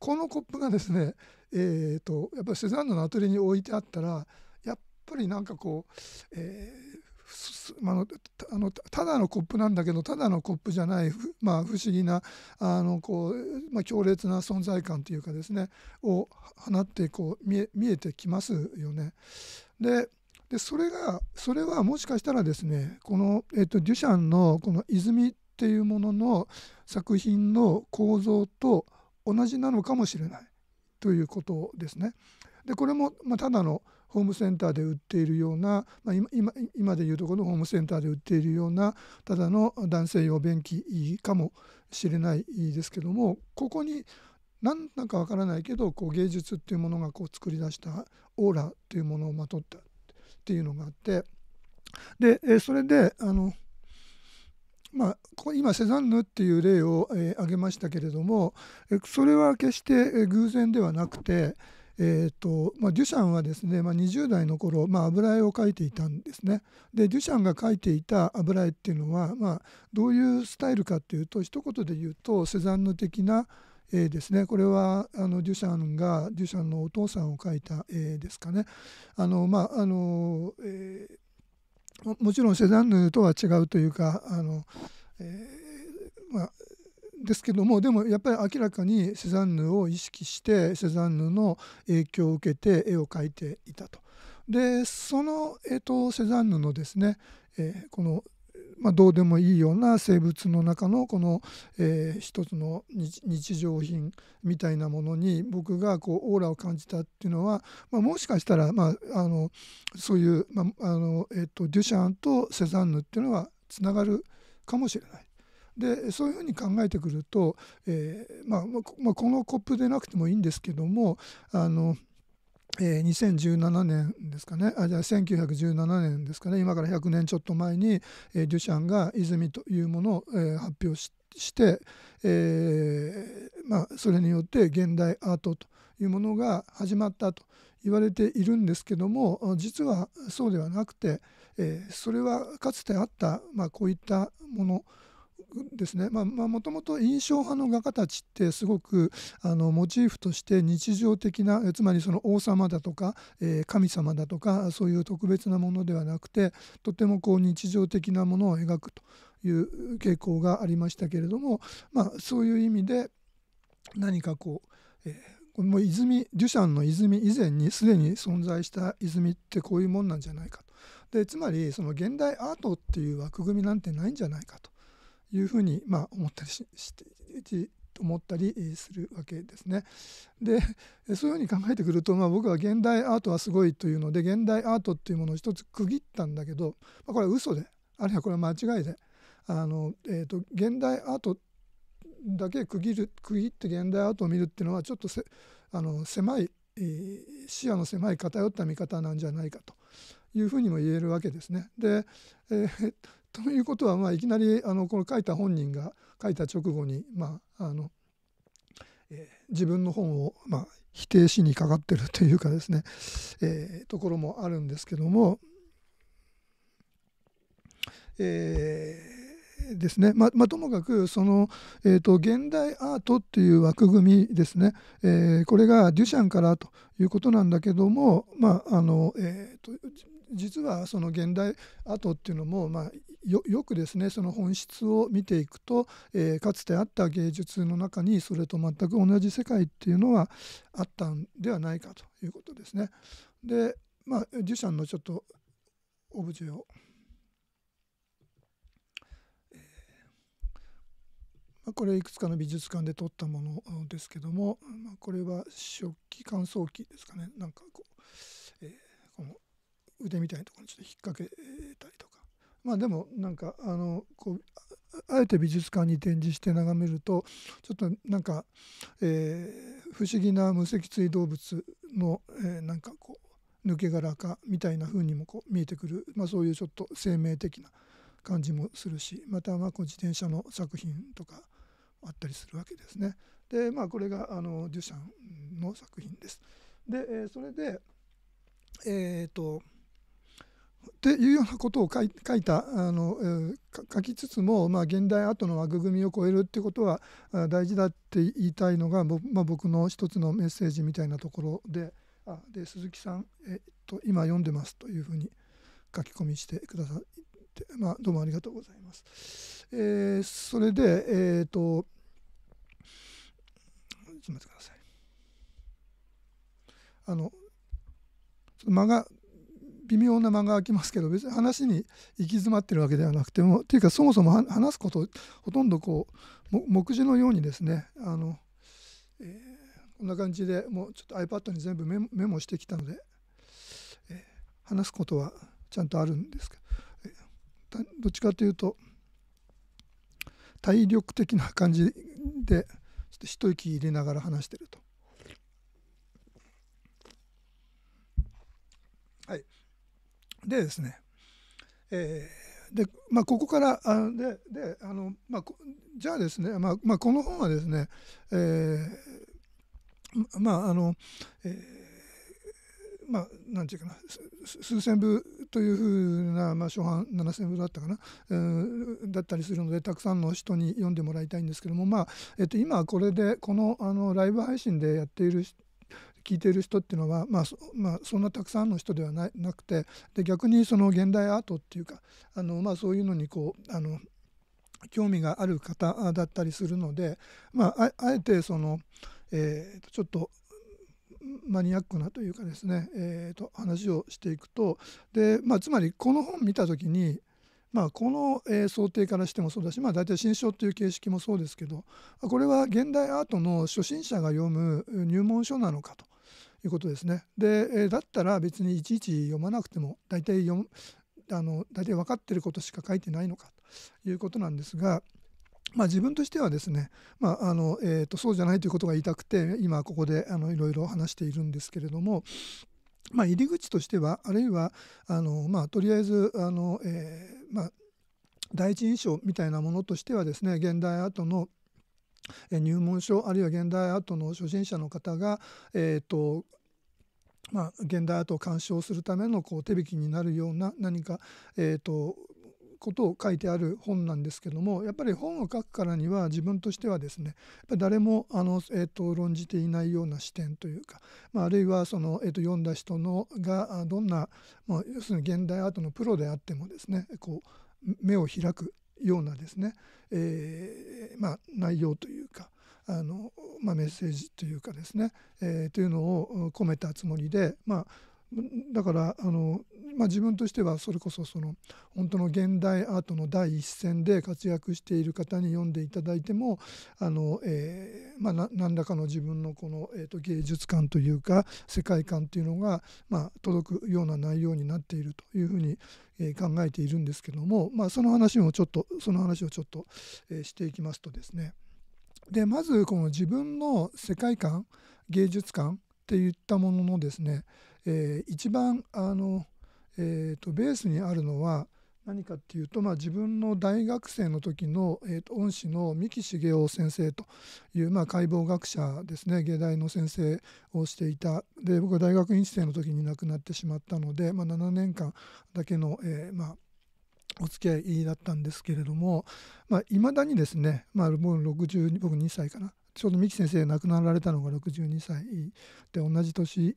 このコップがですね、えーと、とやっぱりセザンヌのアトリエに置いてあったらやっぱりなんかこう、えー、あのあのただのコップなんだけどただのコップじゃないまあ、不思議なあのこう、まあ、強烈な存在感というかですねを放ってこう見え見えてきますよね。ででそれがそれはもしかしたらですねこの、えーとデュシャンのこの「泉」っていうものの作品の構造と同じなのかもしれないということですね。でこれも、まただのホームセンターで売っているような、まあ、今今でいうとこのホームセンターで売っているようなただの男性用便器かもしれないですけどもここに何だかわからないけどこう芸術っていうものがこう作り出したオーラっていうものをまとったっていうのがあってでそれであのまあ、ここ今セザンヌっていう例を、えー、挙げましたけれども、それは決して、偶然ではなくて、えーとまあ、デュシャンはですね、まあ、20代の頃、まあ、油絵を描いていたんですね。でデュシャンが描いていた油絵っていうのは、まあ、どういうスタイルかっていうと一言で言うとセザンヌ的な絵ですねこれはあのデュシャンがデュシャンのお父さんを描いた絵ですかね。あのまああのえーもちろんセザンヌとは違うというかあの、えー、まあ、ですけどもでもやっぱり明らかにセザンヌを意識してセザンヌの影響を受けて絵を描いていたと。でその、えーと、とセザンヌのですね、えー、このまあ、どうでもいいような生物の中のこの、えー、一つの日常品みたいなものに僕がこうオーラを感じたっていうのは、まあ、もしかしたら、まあ、あのそういう、まあのえーと、デュシャンとセザンヌっていうのはつながるかもしれない。でそういうふうに考えてくると、えー、まあまあ、このコップでなくてもいいんですけどもあのえー、2017年ですかねあじゃあ1917年ですかね今から100年ちょっと前に、えー、デュシャンが「泉」というものを、えー、発表して、えーまあ、それによって現代アートというものが始まったと言われているんですけども実はそうではなくて、えー、それはかつてあった、まあ、こういったものですねもともと印象派の画家たちってすごくあのモチーフとして日常的なつまりその王様だとか、えー、神様だとかそういう特別なものではなくてとてもこう日常的なものを描くという傾向がありましたけれども、まあ、そういう意味で何かこう、えーもう泉デュシャンの泉以前にすでに存在した泉ってこういうもんなんじゃないかとでつまりその現代アートっていう枠組みなんてないんじゃないかというふうに、まあ、思ったりしして思ったりするわけですね。でそういうふうに考えてくると、まあ、僕は現代アートはすごいというので現代アートっていうものを一つ区切ったんだけど、まあ、これは嘘であるいはこれは間違いであの、えーと、現代アートだけ区切る区切って現代アートを見るっていうのはちょっとせあの狭い、えー、視野の狭い偏った見方なんじゃないかというふうにも言えるわけですね。で、えーということは、まあ、いきなりあのこの書いた本人が書いた直後に、まああのえー、自分の本を、まあ、否定しにかかってるというかですね、えー、ところもあるんですけども、えー、ですね、ままあ、ともかくその、えーと、現代アートっていう枠組みですね、えー、これがデュシャンからということなんだけども、まああのえーと実はその現代アートっていうのも、まあ、よくですねその本質を見ていくと、えー、かつてあった芸術の中にそれと全く同じ世界っていうのはあったんではないかということですね。でまあデュシャンのちょっとオブジェを。これいくつかの美術館で撮ったものですけども、まこれは食器乾燥機ですかねなんかこう、えー、この腕みたいなところにちょっと引っ掛けたりとかまあでもなんかあのこうあえて美術館に展示して眺めるとちょっとなんか、えー、不思議な無脊椎動物の、えー、なんかこう抜け殻かみたいな風にもこう見えてくる、まあ、そういうちょっと生命的な感じもするしまたまこう自転車の作品とかあったりするわけですね。でまあこれがあのデュシャンの作品です。で、えそれでえっ、ー、とっていうようなことを書い書いたあの、えー、書きつつも、まあ、現代アートの枠組みを超えるってことは大事だって言いたいのが、まあ、僕の一つのメッセージみたいなところであで鈴木さん、えっと、今読んでますというふうに書き込みしてくださって、まあ、どうもありがとうございます。えー、それで、えー、っとちょっと待ってください。あの間が微妙な間が空きますけど別に話に行き詰まってるわけではなくてもっていうかそもそも話すことほとんどこう目次のようにですねあの、えー、こんな感じでもうちょっと iPad に全部メモしてきたので、えー、話すことはちゃんとあるんですけど、えー、どっちかというと体力的な感じでちょっと一息入れながら話してると。でですね、えー、でまあ、ここからあでであの、まあ、じゃあですね、まあまあ、この本はですね、えー、まああの、えー、まあ、なんていうかな数千部というふうな、まあ、初版7,000部だったかな、えー、だったりするのでたくさんの人に読んでもらいたいんですけども、まあえっと、今これでこのあのライブ配信でやっている聞いてる人っていうのは、まあそまあ、そんなたくさんの人ではななくてで逆にその現代アートっていうかあの、まあ、そういうのにこうあの興味がある方だったりするので、まあ、あえてその、えー、ちょっとマニアックなというかですね、えー、と話をしていくとで、まあ、つまりこの本見た時に、まあ、この、え想定からしてもそうだし、まあ、大体新書という形式もそうですけどこれは現代アートの初心者が読む入門書なのかということですね。で、えー、だったら別にいちいち読まなくても大体読あの大体分かってることしか書いてないのかということなんですが。まあ、自分としてはですね、まああのえーと、そうじゃないということが言いたくて今ここであのいろいろ話しているんですけれども、まあ、入り口としてはあるいはあの、まあ、とりあえずあの、えーまあ、第一印象みたいなものとしてはですね現代アートの入門書あるいは現代アートの初心者の方が、えーとまあ、現代アートを鑑賞するためのこう手引きになるような何か、えーと、ことを書いてある本なんですけどもやっぱり本を書くからには自分としてはですね誰もあの、えーと、論じていないような視点というか、まあ、あるいはその、えーと、と読んだ人のがどんな、まあ、要するに現代アートのプロであってもですねこう目を開くようなですね、えー、まあ、内容というかあの、まあ、メッセージというかですね、えー、というのを込めたつもりで、まあ、だからあの、まあ、自分としてはそれこそその本当の現代アートの第一線で活躍している方に読んでいただいてもあの、えーまあ、何らかの自分のこの、えーと、芸術観というか世界観というのが、まあ、届くような内容になっているというふうに、えー、考えているんですけども、まあ、その話もちょっとその話をちょっと、えー、していきますとですねでまずこの自分の世界観芸術観っていったもののですねえー、一番あの、えーと、ベースにあるのは何かっていうと、まあ、自分の大学生の時の、えーと、恩師の三木茂雄先生という、まあ、解剖学者ですね芸大の先生をしていたで僕は大学院生の時に亡くなってしまったので、まあ、7年間だけの、えー、まあお付き合いだったんですけれどもいまあ、未だにですね、まあ、も6 2歳かなちょうど三木先生亡くなられたのが62歳で同じ年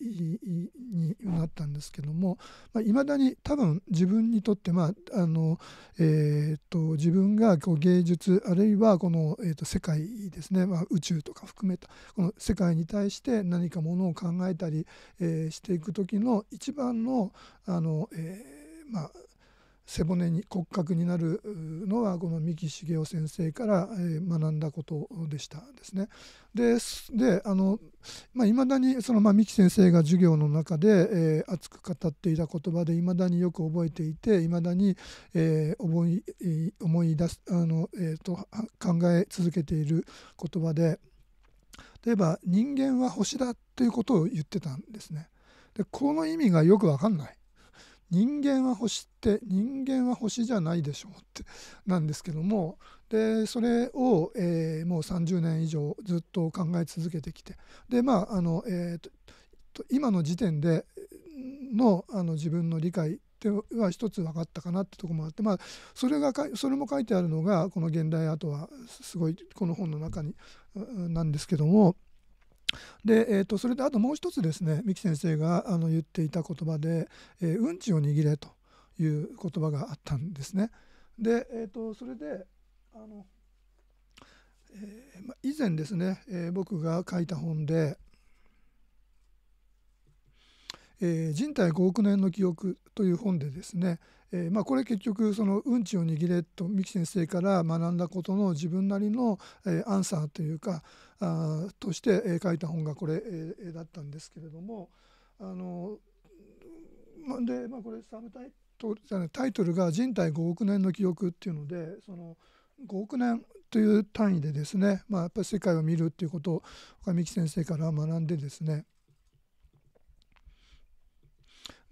になったんですけどもいまあ、未だに多分自分にとって、まああのえーと、自分がこう芸術あるいはこの、えーと、と世界ですね、まあ、宇宙とか含めたこの世界に対して何かものを考えたり、えー、していく時の一番のあの、えー、まあ背骨に骨格になるのはこの三木茂雄先生から学んだことでしたですね。でであのまあ、未だにその、まあ、三木先生が授業の中で、えー、熱く語っていた言葉でいまだによく覚えていていまだに、えー、思い思い出すあの、えーと考え続けている言葉で例えば「人間は星だ」ということを言ってたんですね。でこの意味がよく分かんない。人間は星って人間は星じゃないでしょうってなんですけどもでそれを、えー、もう30年以上ずっと考え続けてきてでまああの、えーと、と今の時点でのあの自分の理解は一つ分かったかなってとこもあって、まあ、それがそれも書いてあるのがこの現代アートはすごいこの本の中になんですけどもで、えー、とそれであともう一つですね三木先生があの言っていた言葉で、えー、うんちを握れという言葉があったんですね。で、えー、とそれであの、えーま、以前ですね、えー、僕が書いた本でえー、人体5億年の記憶という本でですね、えー、まあ、これ結局そのうんちを握れと三木先生から学んだことの自分なりの、えー、アンサーというかあとして、え書いた本がこれ、えだったんですけれどもあので、まあ、これサブタイトルじゃないタイトルが「人体5億年の記憶」っていうのでその5億年という単位でですね、まあ、やっぱり世界を見るっていうことを三木先生から学んでですね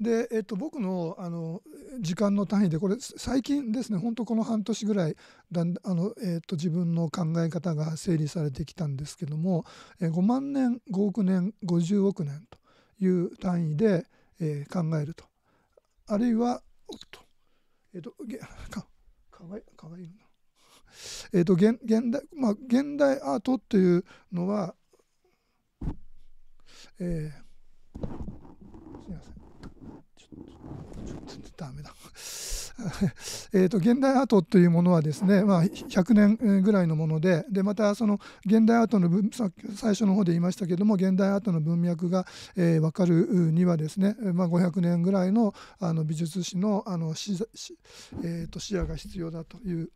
で、えっと、僕のあの時間の単位でこれ最近ですねほんとこの半年ぐらいだんあの、えっと、自分の考え方が整理されてきたんですけども、え5万年5億年50億年という単位で、えー、考えるとあるいはおっとえっとかかわいかわいいな。えっと現現代まあ現代アートというのはえダメだ えと現代アートというものはですね、まあ、100年ぐらいのものででまたその現代アートの最初の方で言いましたけども現代アートの文脈が、えー、分かるにはですね、まあ、500年ぐらいのあの美術史のあのえー、と視野が必要だという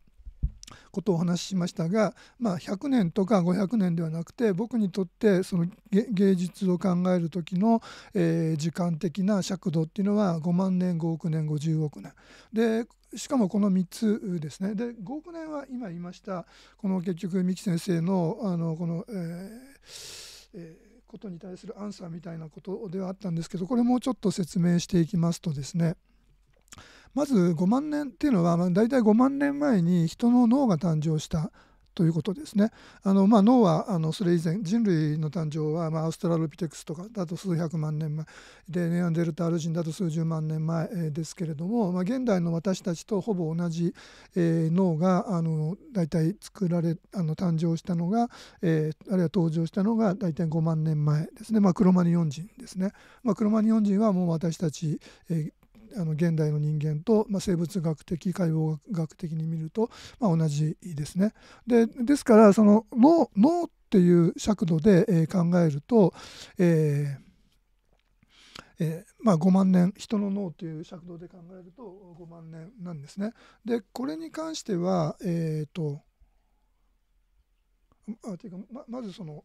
ことをお話ししましたが、まあ、100年とか500年ではなくて僕にとってその芸術を考える時の、えー、時間的な尺度っていうのは5万年5億年50億年でしかもこの3つですねで5億年は今言いましたこの結局三木先生のあのこの、えーえー、ことに対するアンサーみたいなことではあったんですけどこれもうちょっと説明していきますとですねまず5万年っていうのは、まあ、大体5万年前に人の脳が誕生したということですね。あのまあ、脳はあのそれ以前人類の誕生は、まあ、アストラロピテクスとかだと数百万年前でネアンデルタール人だと数十万年前ですけれども、まあ、現代の私たちとほぼ同じ、えー、脳があの大体作られあの誕生したのが、えー、あるいは登場したのが大体5万年前ですね、まあ、クロマニオン人ですね。まあ、クロマニオン人はもう私たち、えーあの現代の人間と、まあ、生物学的解剖学的に見ると、まあ、同じですね。でですからその脳脳っていう尺度で、えー、考えると、えーえー、まあ、5万年人の脳という尺度で考えると5万年なんですね。でこれに関しては、えーと、あていうかままずその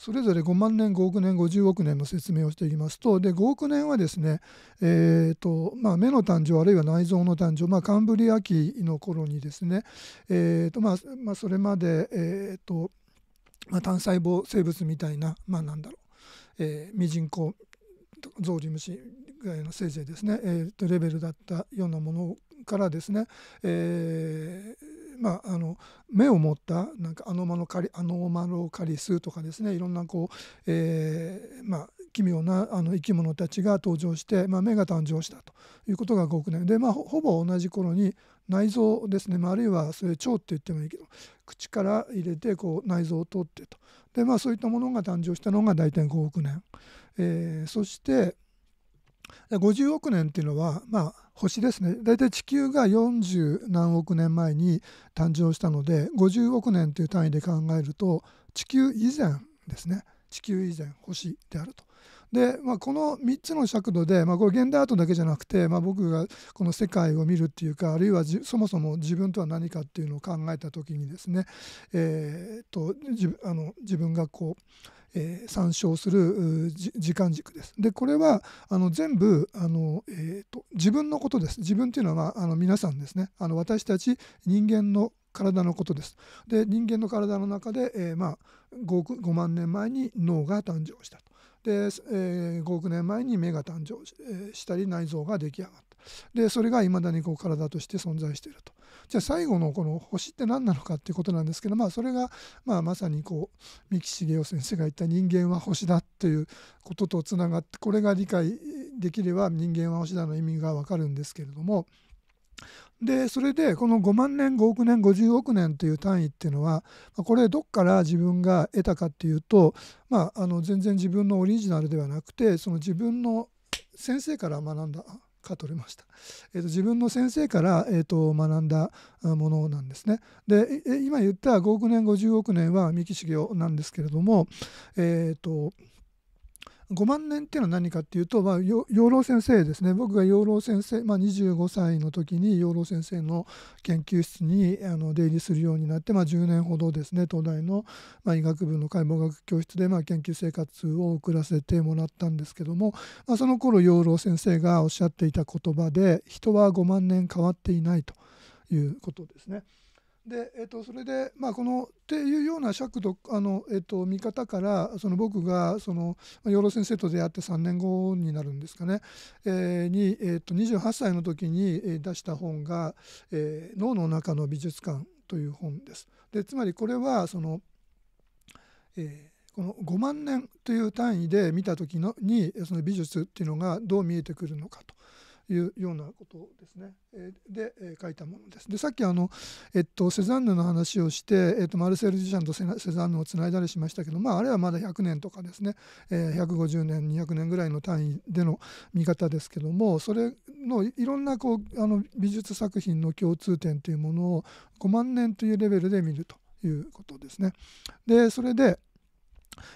それぞれ5万年5億年50億年の説明をしていきますとで5億年はですね、えーとまあ、目の誕生あるいは内臓の誕生、まあ、カンブリア紀の頃にですね、えーとまあまあ、それまで、えーとまあ、単細胞生物みたいな、まあ、なんだろう、えー、ミジンコゾウリムシぐらいのせいぜいですね、えー、とレベルだったようなものからですね、えーまあ、あの目を持ったなんかアノマロカリアノマロカリスとかですねいろんなこう、えー、まあ、奇妙なあの生き物たちが登場して、まあ、目が誕生したということが5億年で、まあ、ほぼ同じ頃に内臓ですね、まあ、あるいはそれ腸って言ってもいいけど口から入れてこう内臓を取ってとで、まあ、そういったものが誕生したのが大体5億年、えー、そして50億年っていうのは、まあ、星ですね大体地球が40何億年前に誕生したので50億年という単位で考えると地球以前ですね地球以前星であるとで、まあ、この3つの尺度で、まあ、これ現代アートだけじゃなくて、まあ、僕がこの世界を見るっていうかあるいはそもそも自分とは何かっていうのを考えた時にですね、えー、とあの自分がこう、えー、参照する時間軸です。でこれはあの全部あの、えーと自分のことです。自分っていうのは、まあ、あの皆さんですねあの私たち人間の体のことです。で人間の体の中で、えー、まあ、5, 5万年前に脳が誕生したと。で、えー、5億年前に目が誕生したり内臓が出来上がったでそれがいまだにこう体として存在しているとじゃあ最後のこの星って何なのかっていうことなんですけど、まあ、それが、まあ、まさにこう三木茂雄先生が言った人間は星だっていうこととつながってこれが理解できれば人間は星だの意味がわかるんですけれどもでそれでこの5万年5億年50億年という単位っていうのはこれどっから自分が得たかっていうと、まあ、あの全然自分のオリジナルではなくてその自分の先生から学んだか取れました、えーと、自分の先生から、えーと、学んだものなんですね。で今言った5億年50億年は三木茂雄なんですけれども、えーと5万年っていうのは何かっていうと、まあ、養老先生ですね僕が養老先生、まあ、25歳の時に養老先生の研究室にあの出入りするようになって、まあ、10年ほどですね東大の、まあ、医学部の解剖学教室で、まあ、研究生活を送らせてもらったんですけども、まあ、その頃養老先生がおっしゃっていた言葉で人は5万年変わっていないということですね。で、えっと、それで、まあ、このっていうような尺度あの、えっと、見方からその僕がその養老先生と出会って3年後になるんですかね、えー、に、えっと、28歳の時に出した本が「えー、脳の中の美術館」という本です。でつまりこれはその、えー、この5万年という単位で見た時のにその美術っていうのがどう見えてくるのかと。いうようなことですね、で、書いたものです。でさっきあの、えっと、セザンヌの話をして、えっと、マルセル・ジシャンとセザンヌをつないだりしましたけど、まあ、あれはまだ100年とかですね、え150年200年ぐらいの単位での見方ですけどもそれのいろんなこうあの美術作品の共通点というものを5万年というレベルで見るということですね。でそれで,、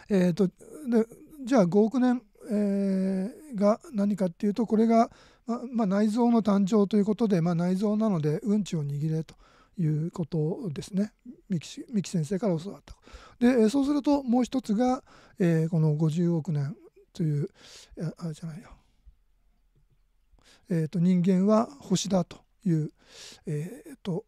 えーと、とでじゃあ5億年、えー、が何かっていうとこれがままあ、内臓の誕生ということで、まあ、内臓なのでうんちを握れということですね三木先生から教わったでそうするともう一つが、えー、この50億年というあじゃないよ、えーと、人間は星だという、えーと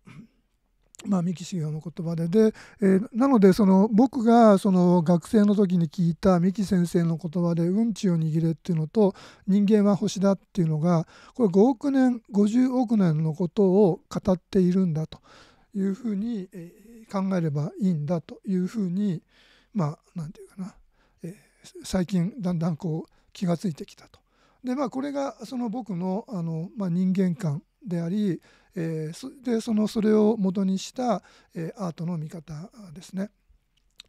まあ、三木修行の言葉でで、えー、なのでその僕がその学生の時に聞いた三木先生の言葉で「うんちを握れ」っていうのと「人間は星だ」っていうのがこれ5億年50億年のことを語っているんだというふうに、えー、考えればいいんだというふうにまあ何て言うかな、えー、最近だんだんこう気がついてきたと。でまあこれがその僕のあの、まあ、人間観でありえー、でそのそれを元にした、えー、アートの見方ですね。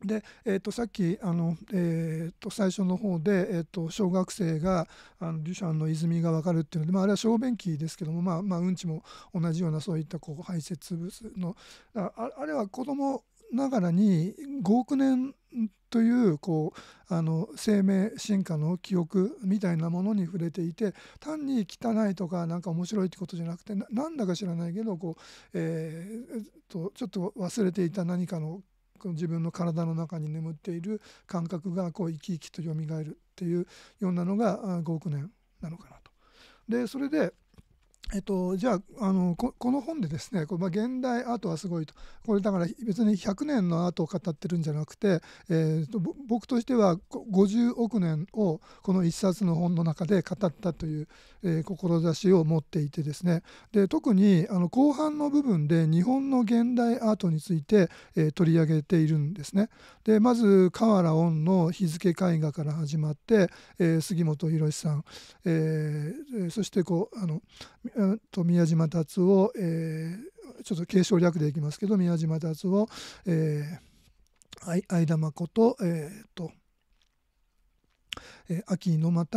で、えー、とさっきあの、えー、と最初の方で、えー、と小学生があのデュシャンの泉が分かるっていうので、まあ、あれは小便器ですけども、まあまあ、うんちも同じようなそういったこう排泄物のああれは子供ながらに5億年というこうあの生命進化の記憶みたいなものに触れていて単に汚いとか何か面白いってことじゃなくてなんだか知らないけどこう、えー、とちょっと忘れていた何かの自分の体の中に眠っている感覚がこう生き生きと蘇るっていうようなのが5億年なのかなと。でそれでえっと、じゃああのこの本でですねこれ、まあ、現代アートはすごいとこれだから別に100年のアートを語ってるんじゃなくて、えーと、僕としては50億年をこの一冊の本の中で語ったという、えー、志を持っていてですねで特にあの後半の部分で日本の現代アートについて、えー、取り上げているんですね。でまず河原恩の日付絵画から始まって、えー、杉本博さん、えー、そしてこうあのと宮島達夫、えー、ちょっと継承略でいきますけど宮島達夫、えー、相田誠、えー、とえー、秋のま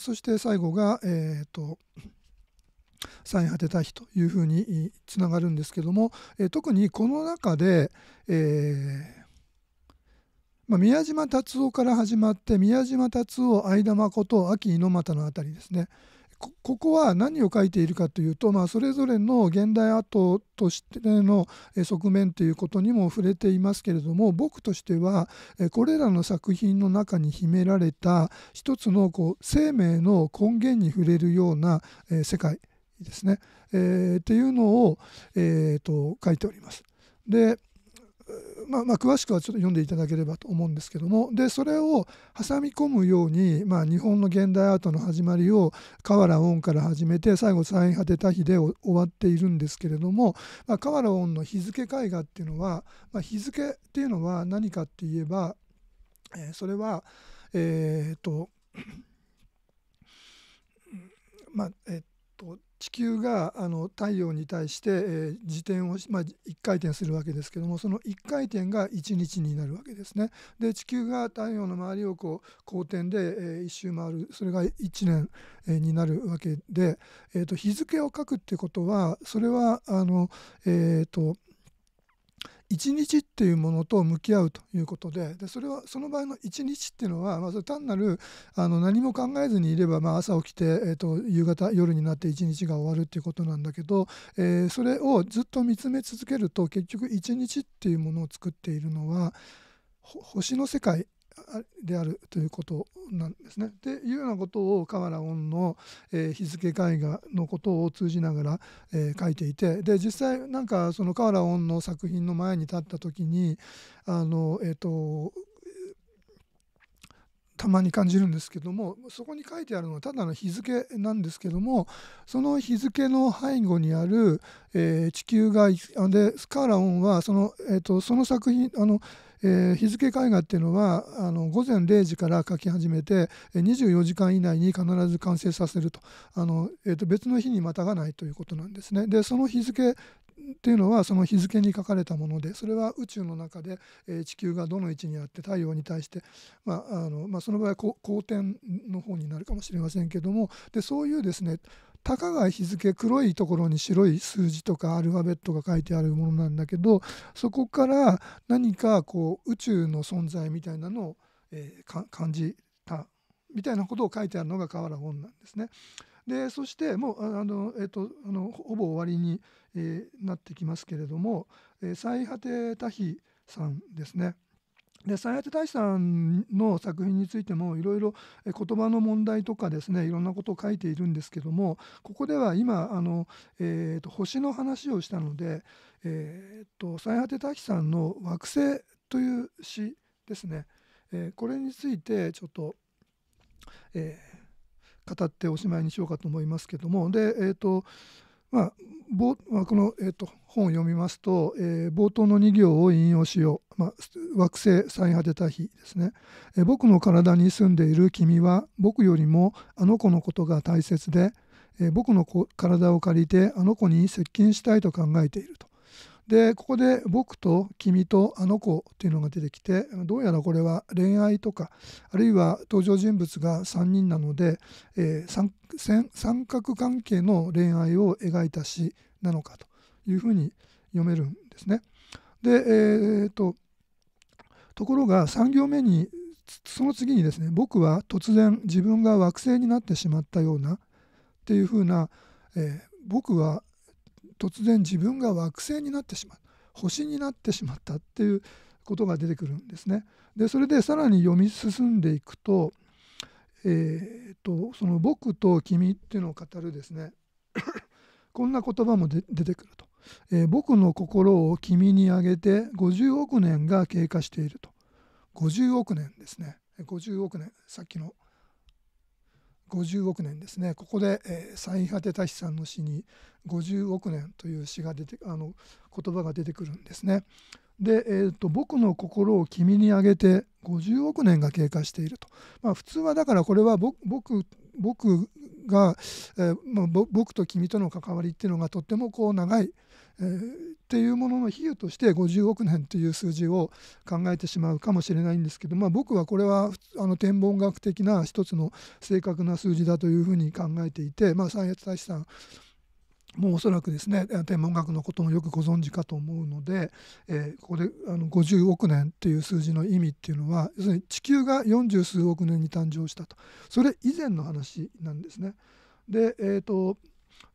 そして最後が、えーと、三果てた日というふうにつながるんですけども、えー、特にこの中で、えーまあ、宮島達夫から始まって宮島達夫相田誠秋猪俣の辺りですねここは何を書いているかというと、まあ、それぞれの現代アートとしての側面ということにも触れていますけれども僕としてはこれらの作品の中に秘められた一つのこう生命の根源に触れるような世界ですね、えー、っていうのを、えーと書いております。でまあ、まあ詳しくはちょっと読んでいただければと思うんですけどもでそれを挟み込むように、まあ、日本の現代アートの始まりを河原音から始めて最後「三果てた日」で終わっているんですけれども、まあ、河原音の日付絵画っていうのは、まあ、日付っていうのは何かって言えば、えー、それはえっ、とまあえっ、と地球があの太陽に対して、えー、自転を、まあ、1回転するわけですけどもその1回転が1日になるわけですね。で地球が太陽の周りをこう公転で、えー、1周回るそれが1年、えー、になるわけで、えーと、日付を書くってことはそれはあのえっ、ー、と1日っていうものと向き合うということででそれはその場合の1日っていうのは、まあ、それ単なるあの何も考えずにいれば、まあ、朝起きて、えーと、夕方夜になって1日が終わるっていうことなんだけど、えー、それをずっと見つめ続けると結局1日っていうものを作っているのは星の世界であるということなんですね。というようなことを河原恩の、えー、日付絵画のことを通じながら、えー、書いていてで実際なんかその河原恩の作品の前に立った時にあのえっ、ー、とたまに感じるんですけどもそこに書いてあるのはただの日付なんですけどもその日付の背後にある、えー、地球がでスカーラオンはその,、えーと、とその作品あのえー、日付絵画っていうのはあの午前0時から描き始めて24時間以内に必ず完成させるとあの、えー、と別の日にまたがないということなんですね。でその日付っていうのはその日付に書かれたものでそれは宇宙の中で、え地球がどの位置にあって太陽に対して、まあのまあ、その場合は公転の方になるかもしれませんけどもでそういうですねたかが日付黒いところに白い数字とかアルファベットが書いてあるものなんだけどそこから何かこう宇宙の存在みたいなのを、えー、感じたみたいなことを書いてあるのが河原本なんですね。でそしてもうあの、えっと、あのほぼ終わりに、えー、なってきますけれども「えー、最果て多日さんですね。で最果て大師さんの作品についてもいろいろ言葉の問題とかですねいろんなことを書いているんですけどもここでは今あの、えーと、星の話をしたので、えーと、最果て大師さんの「惑星」という詩ですね、えー、これについてちょっと、えー、語っておしまいにしようかと思いますけどもでえっ、ー、とまあ、この、えーと、本を読みますと、え冒頭の2行を引用しようまあ、惑星最果てた日ですねえ僕の体に住んでいる君は僕よりもあの子のことが大切でえ僕の体を借りてあの子に接近したいと考えているとでここで僕と君とあの子っていうのが出てきてどうやらこれは恋愛とかあるいは登場人物が3人なので、えー、三角関係の恋愛を描いた詩なのかというふうに読めるんですね。で、えーとところが3行目にその次にですね僕は突然自分が惑星になってしまったようなっていうふうな、えー、僕は突然自分が惑星になってしまう星になってしまったっていうことが出てくるんですね。でそれでさらに読み進んでいくと,、えーと、とその「僕と君」っていうのを語るですねこんな言葉も出てくると。えー、僕の心を君にあげて50億年が経過していると50億年ですね50億年さっきの50億年ですねここで、えー、最果てた日さんの詩に50億年という詩が出てあの言葉が出てくるんですねで、えーと、と僕の心を君にあげて50億年が経過していると、まあ、普通はだからこれは僕僕が、えーまあ、僕と君との関わりっていうのがとってもこう長いえー、っていうものの比喩として50億年という数字を考えてしまうかもしれないんですけど、まあ、僕はこれはあの天文学的な一つの正確な数字だというふうに考えていて、まあ、三越大使さんもうおそらくですね天文学のこともよくご存知かと思うので、えー、ここであの50億年という数字の意味っていうのは要するに地球が40数億年に誕生したとそれ以前の話なんですね。で、えーと、と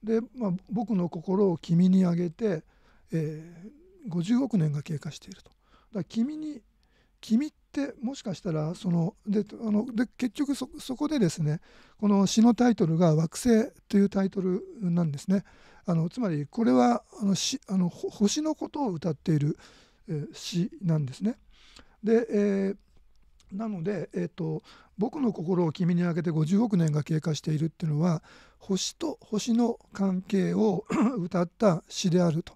で、まあ、僕の心を君にあげて、えー、50億年が経過していると。だから君に君ってもしかしたらそのであので結局そこでですねこの詩のタイトルが「惑星」というタイトルなんですね。あのつまりこれはあのしあの星のことを歌っている、えー、詩なんですね。で、えーなので、えーと、と僕の心を君にあげて50億年が経過しているっていうのは星と星の関係を 歌った詩であると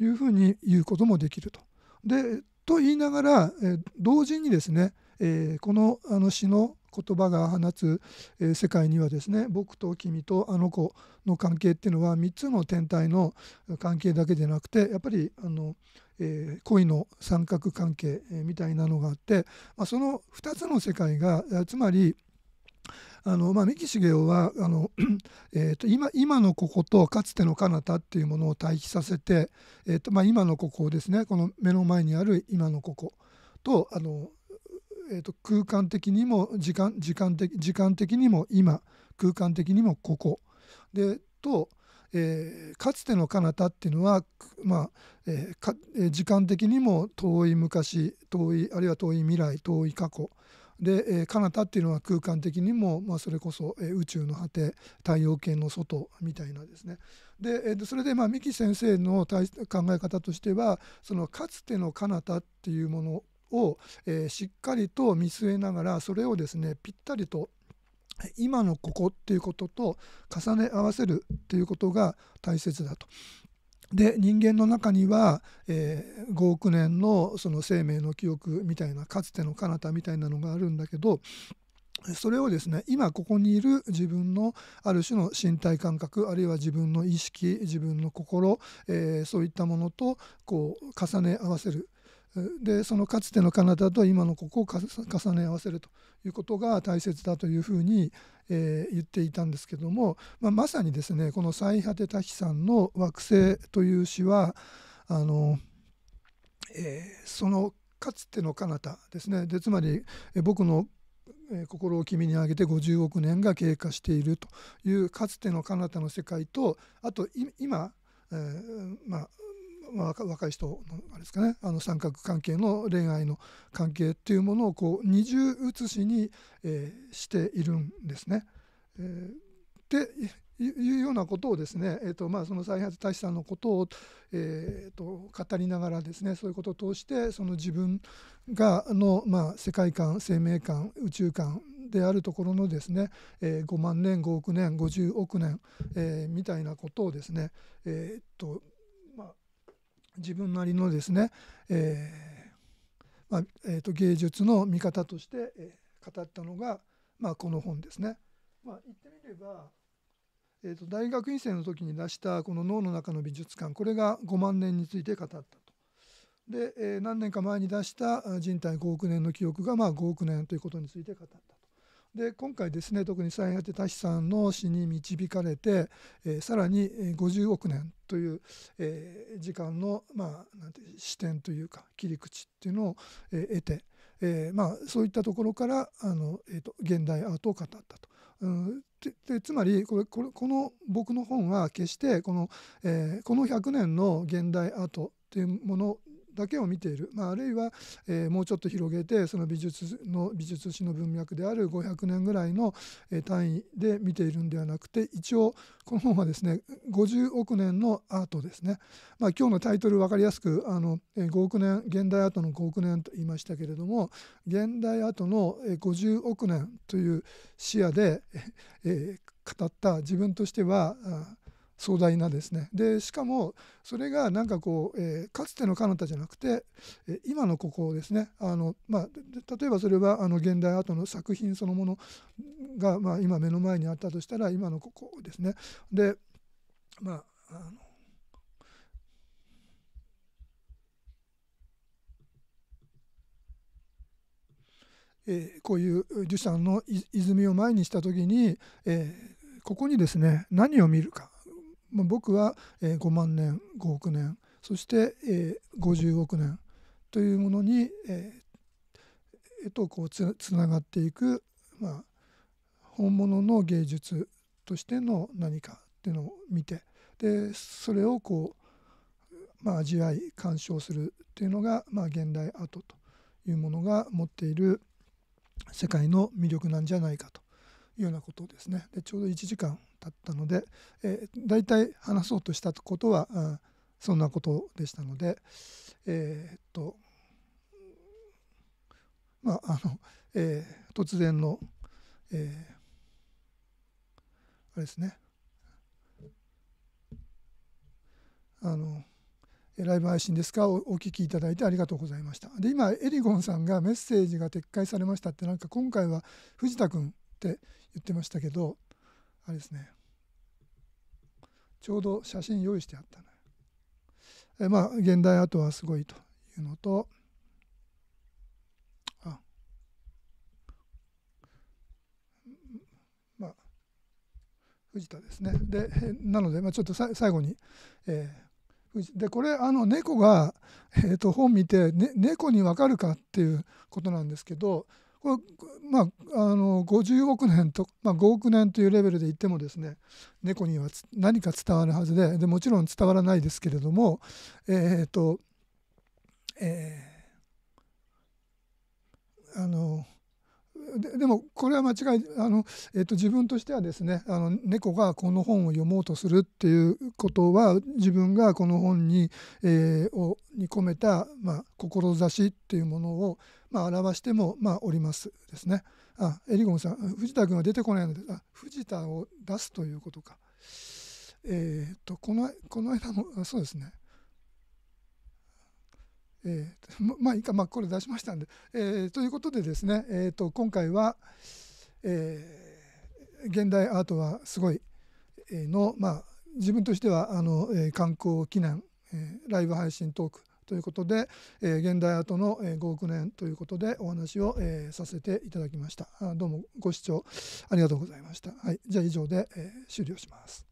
いうふうに言うこともできると。でと言いながら、え同時にですね、えー、このあの詩の言葉が放つ、え世界にはですね僕と君とあの子の関係っていうのは3つの天体の関係だけでなくてやっぱりあの、えー、恋の三角関係、みたいなのがあって、まあ、その2つの世界がつまりあのまあ、三木重雄はあの、えーと、今今のこことかつての彼方っていうものを対比させて、えーとまあ、今のここですねこの目の前にある今のこことあの、えーと、空間的にも時間時間的時間的にも今空間的にもここでと、えー、かつての彼方っていうのは、まあえー、時間的にも遠い昔遠いあるいは遠い未来遠い過去で、えー、彼方っていうのは空間的にも、まあ、それこそ、えー、宇宙の果て太陽系の外みたいなですねで、えー、それで、まあ、三木先生の考え方としてはそのかつての彼方っていうものを、えー、しっかりと見据えながらそれをですねぴったりと今のここっていうことと重ね合わせるっていうことが大切だと。で人間の中には、えー、5億年のその生命の記憶みたいなかつての彼方みたいなのがあるんだけどそれをですね今ここにいる自分のある種の身体感覚あるいは自分の意識自分の心、えー、そういったものとこう重ね合わせるでそのかつての彼方と今のここを重ね合わせるということが大切だというふうに、えー、言っていたんですけども、まあ、まさにですねこの「最果てヒさんの惑星」という詩はあの、えー、そのかつての彼方ですねでつまり、えー、僕の心を君にあげて50億年が経過しているというかつての彼方の世界とあと今、えー、まあまあ、若い人のあれですかねあの三角関係の恋愛の関係っていうものをこう二重写しに、えー、しているんですね。えー、でいうようなことをですね、えーとまあ、その再発大使さんのことを、えーと、語りながらですねそういうことを通してその自分がの、まあ、世界観生命観宇宙観であるところのですね、えー、5万年5億年50億年、えー、みたいなことをですね、えーと自分なりのですね、えー、まあ、えー、と芸術の見方として、えー、語ったのが、まあ、この本ですね。まあ、言ってみれば、えー、と大学院生の時に出したこの「脳の中の美術館」これが5万年について語ったと。で、えー、何年か前に出した「人体5億年の記憶」がまあ5億年ということについて語った。で今回ですね特に最果てたしさんの死に導かれて、えー、さらに50億年という、えー、時間の、まあ、なんて視点というか切り口っていうのを、えー、得て、えーまあ、そういったところからあの、えーと、と現代アートを語ったと。うんでつまりこれこれこの僕の本は決してこの,、えー、この100年の現代アートというものだけを見ている、まあ、あるいは、えー、もうちょっと広げてその美術の美術史の文脈である500年ぐらいの、えー、単位で見ているんではなくて一応この本はですね50億年のアートですね、まあ、今日のタイトル分かりやすくあの、え5億年現代アートの5億年と言いましたけれども現代アートの50億年という視野で、えー、語った自分としては壮大なですねでしかもそれがなんかこう、えー、かつての彼方じゃなくて、え今のここですねあの、まあ、例えばそれはあの現代アートの作品そのものが、まあ、今目の前にあったとしたら今のここですねでまああのえー、こういうデュの泉を前にした時に、えー、ここにですね何を見るかまあ、僕は、えー、5万年5億年そして、えー、50億年というものに、えー、とこうつながっていく、まあ、本物の芸術としての何かっていうのを見てでそれをこう、まあ、味わい鑑賞するっていうのが、まあ、現代アートというものが持っている世界の魅力なんじゃないかというようなことですね。でちょうど1時間だったので、えー、大体話そうとしたことはあそんなことでしたのでえー、っとまああの、えー、突然の、えー、あれですねあのライブ配信ですかお聞きいただいてありがとうございました。で今エリゴンさんがメッセージが撤回されましたってなんか今回は藤田君って言ってましたけどあれですねちょうど写真用意してあったねえまあ現代アートはすごいというのとあまあ藤田ですねでなので、まあ、ちょっとさ最後に、えーでこれあの猫が、えー、と本見て、ね、猫に分かるかっていうことなんですけどこれまあ、あの50億年と、まあ、5億年というレベルで言ってもですね猫には何か伝わるはずででもちろん伝わらないですけれどもえっ、とえー、あのでもこれは間違いあの、えっと、自分としてはですねあの猫がこの本を読もうとするっていうことは自分がこの本に,、えー、をに込めた、まあ、志っていうものを、まあ、表しても、まあ、おりますですね。あエリゴンさん藤田君は出てこないのであ藤田を出すということか。えー、っとこのこの間もそうですねえー、まあいいか、まあ、これ出しましたんで、えー、ということでですね、えーと、今回は、えー、現代アートはすごい」の、まあ、自分としてはあの、えー、観光記念、えー、ライブ配信トークということで、えー、現代アートの、えー、5億年ということでお話を、えー、させていただきましたあどうもご視聴ありがとうございました、はい、じゃあ以上で、えー、終了します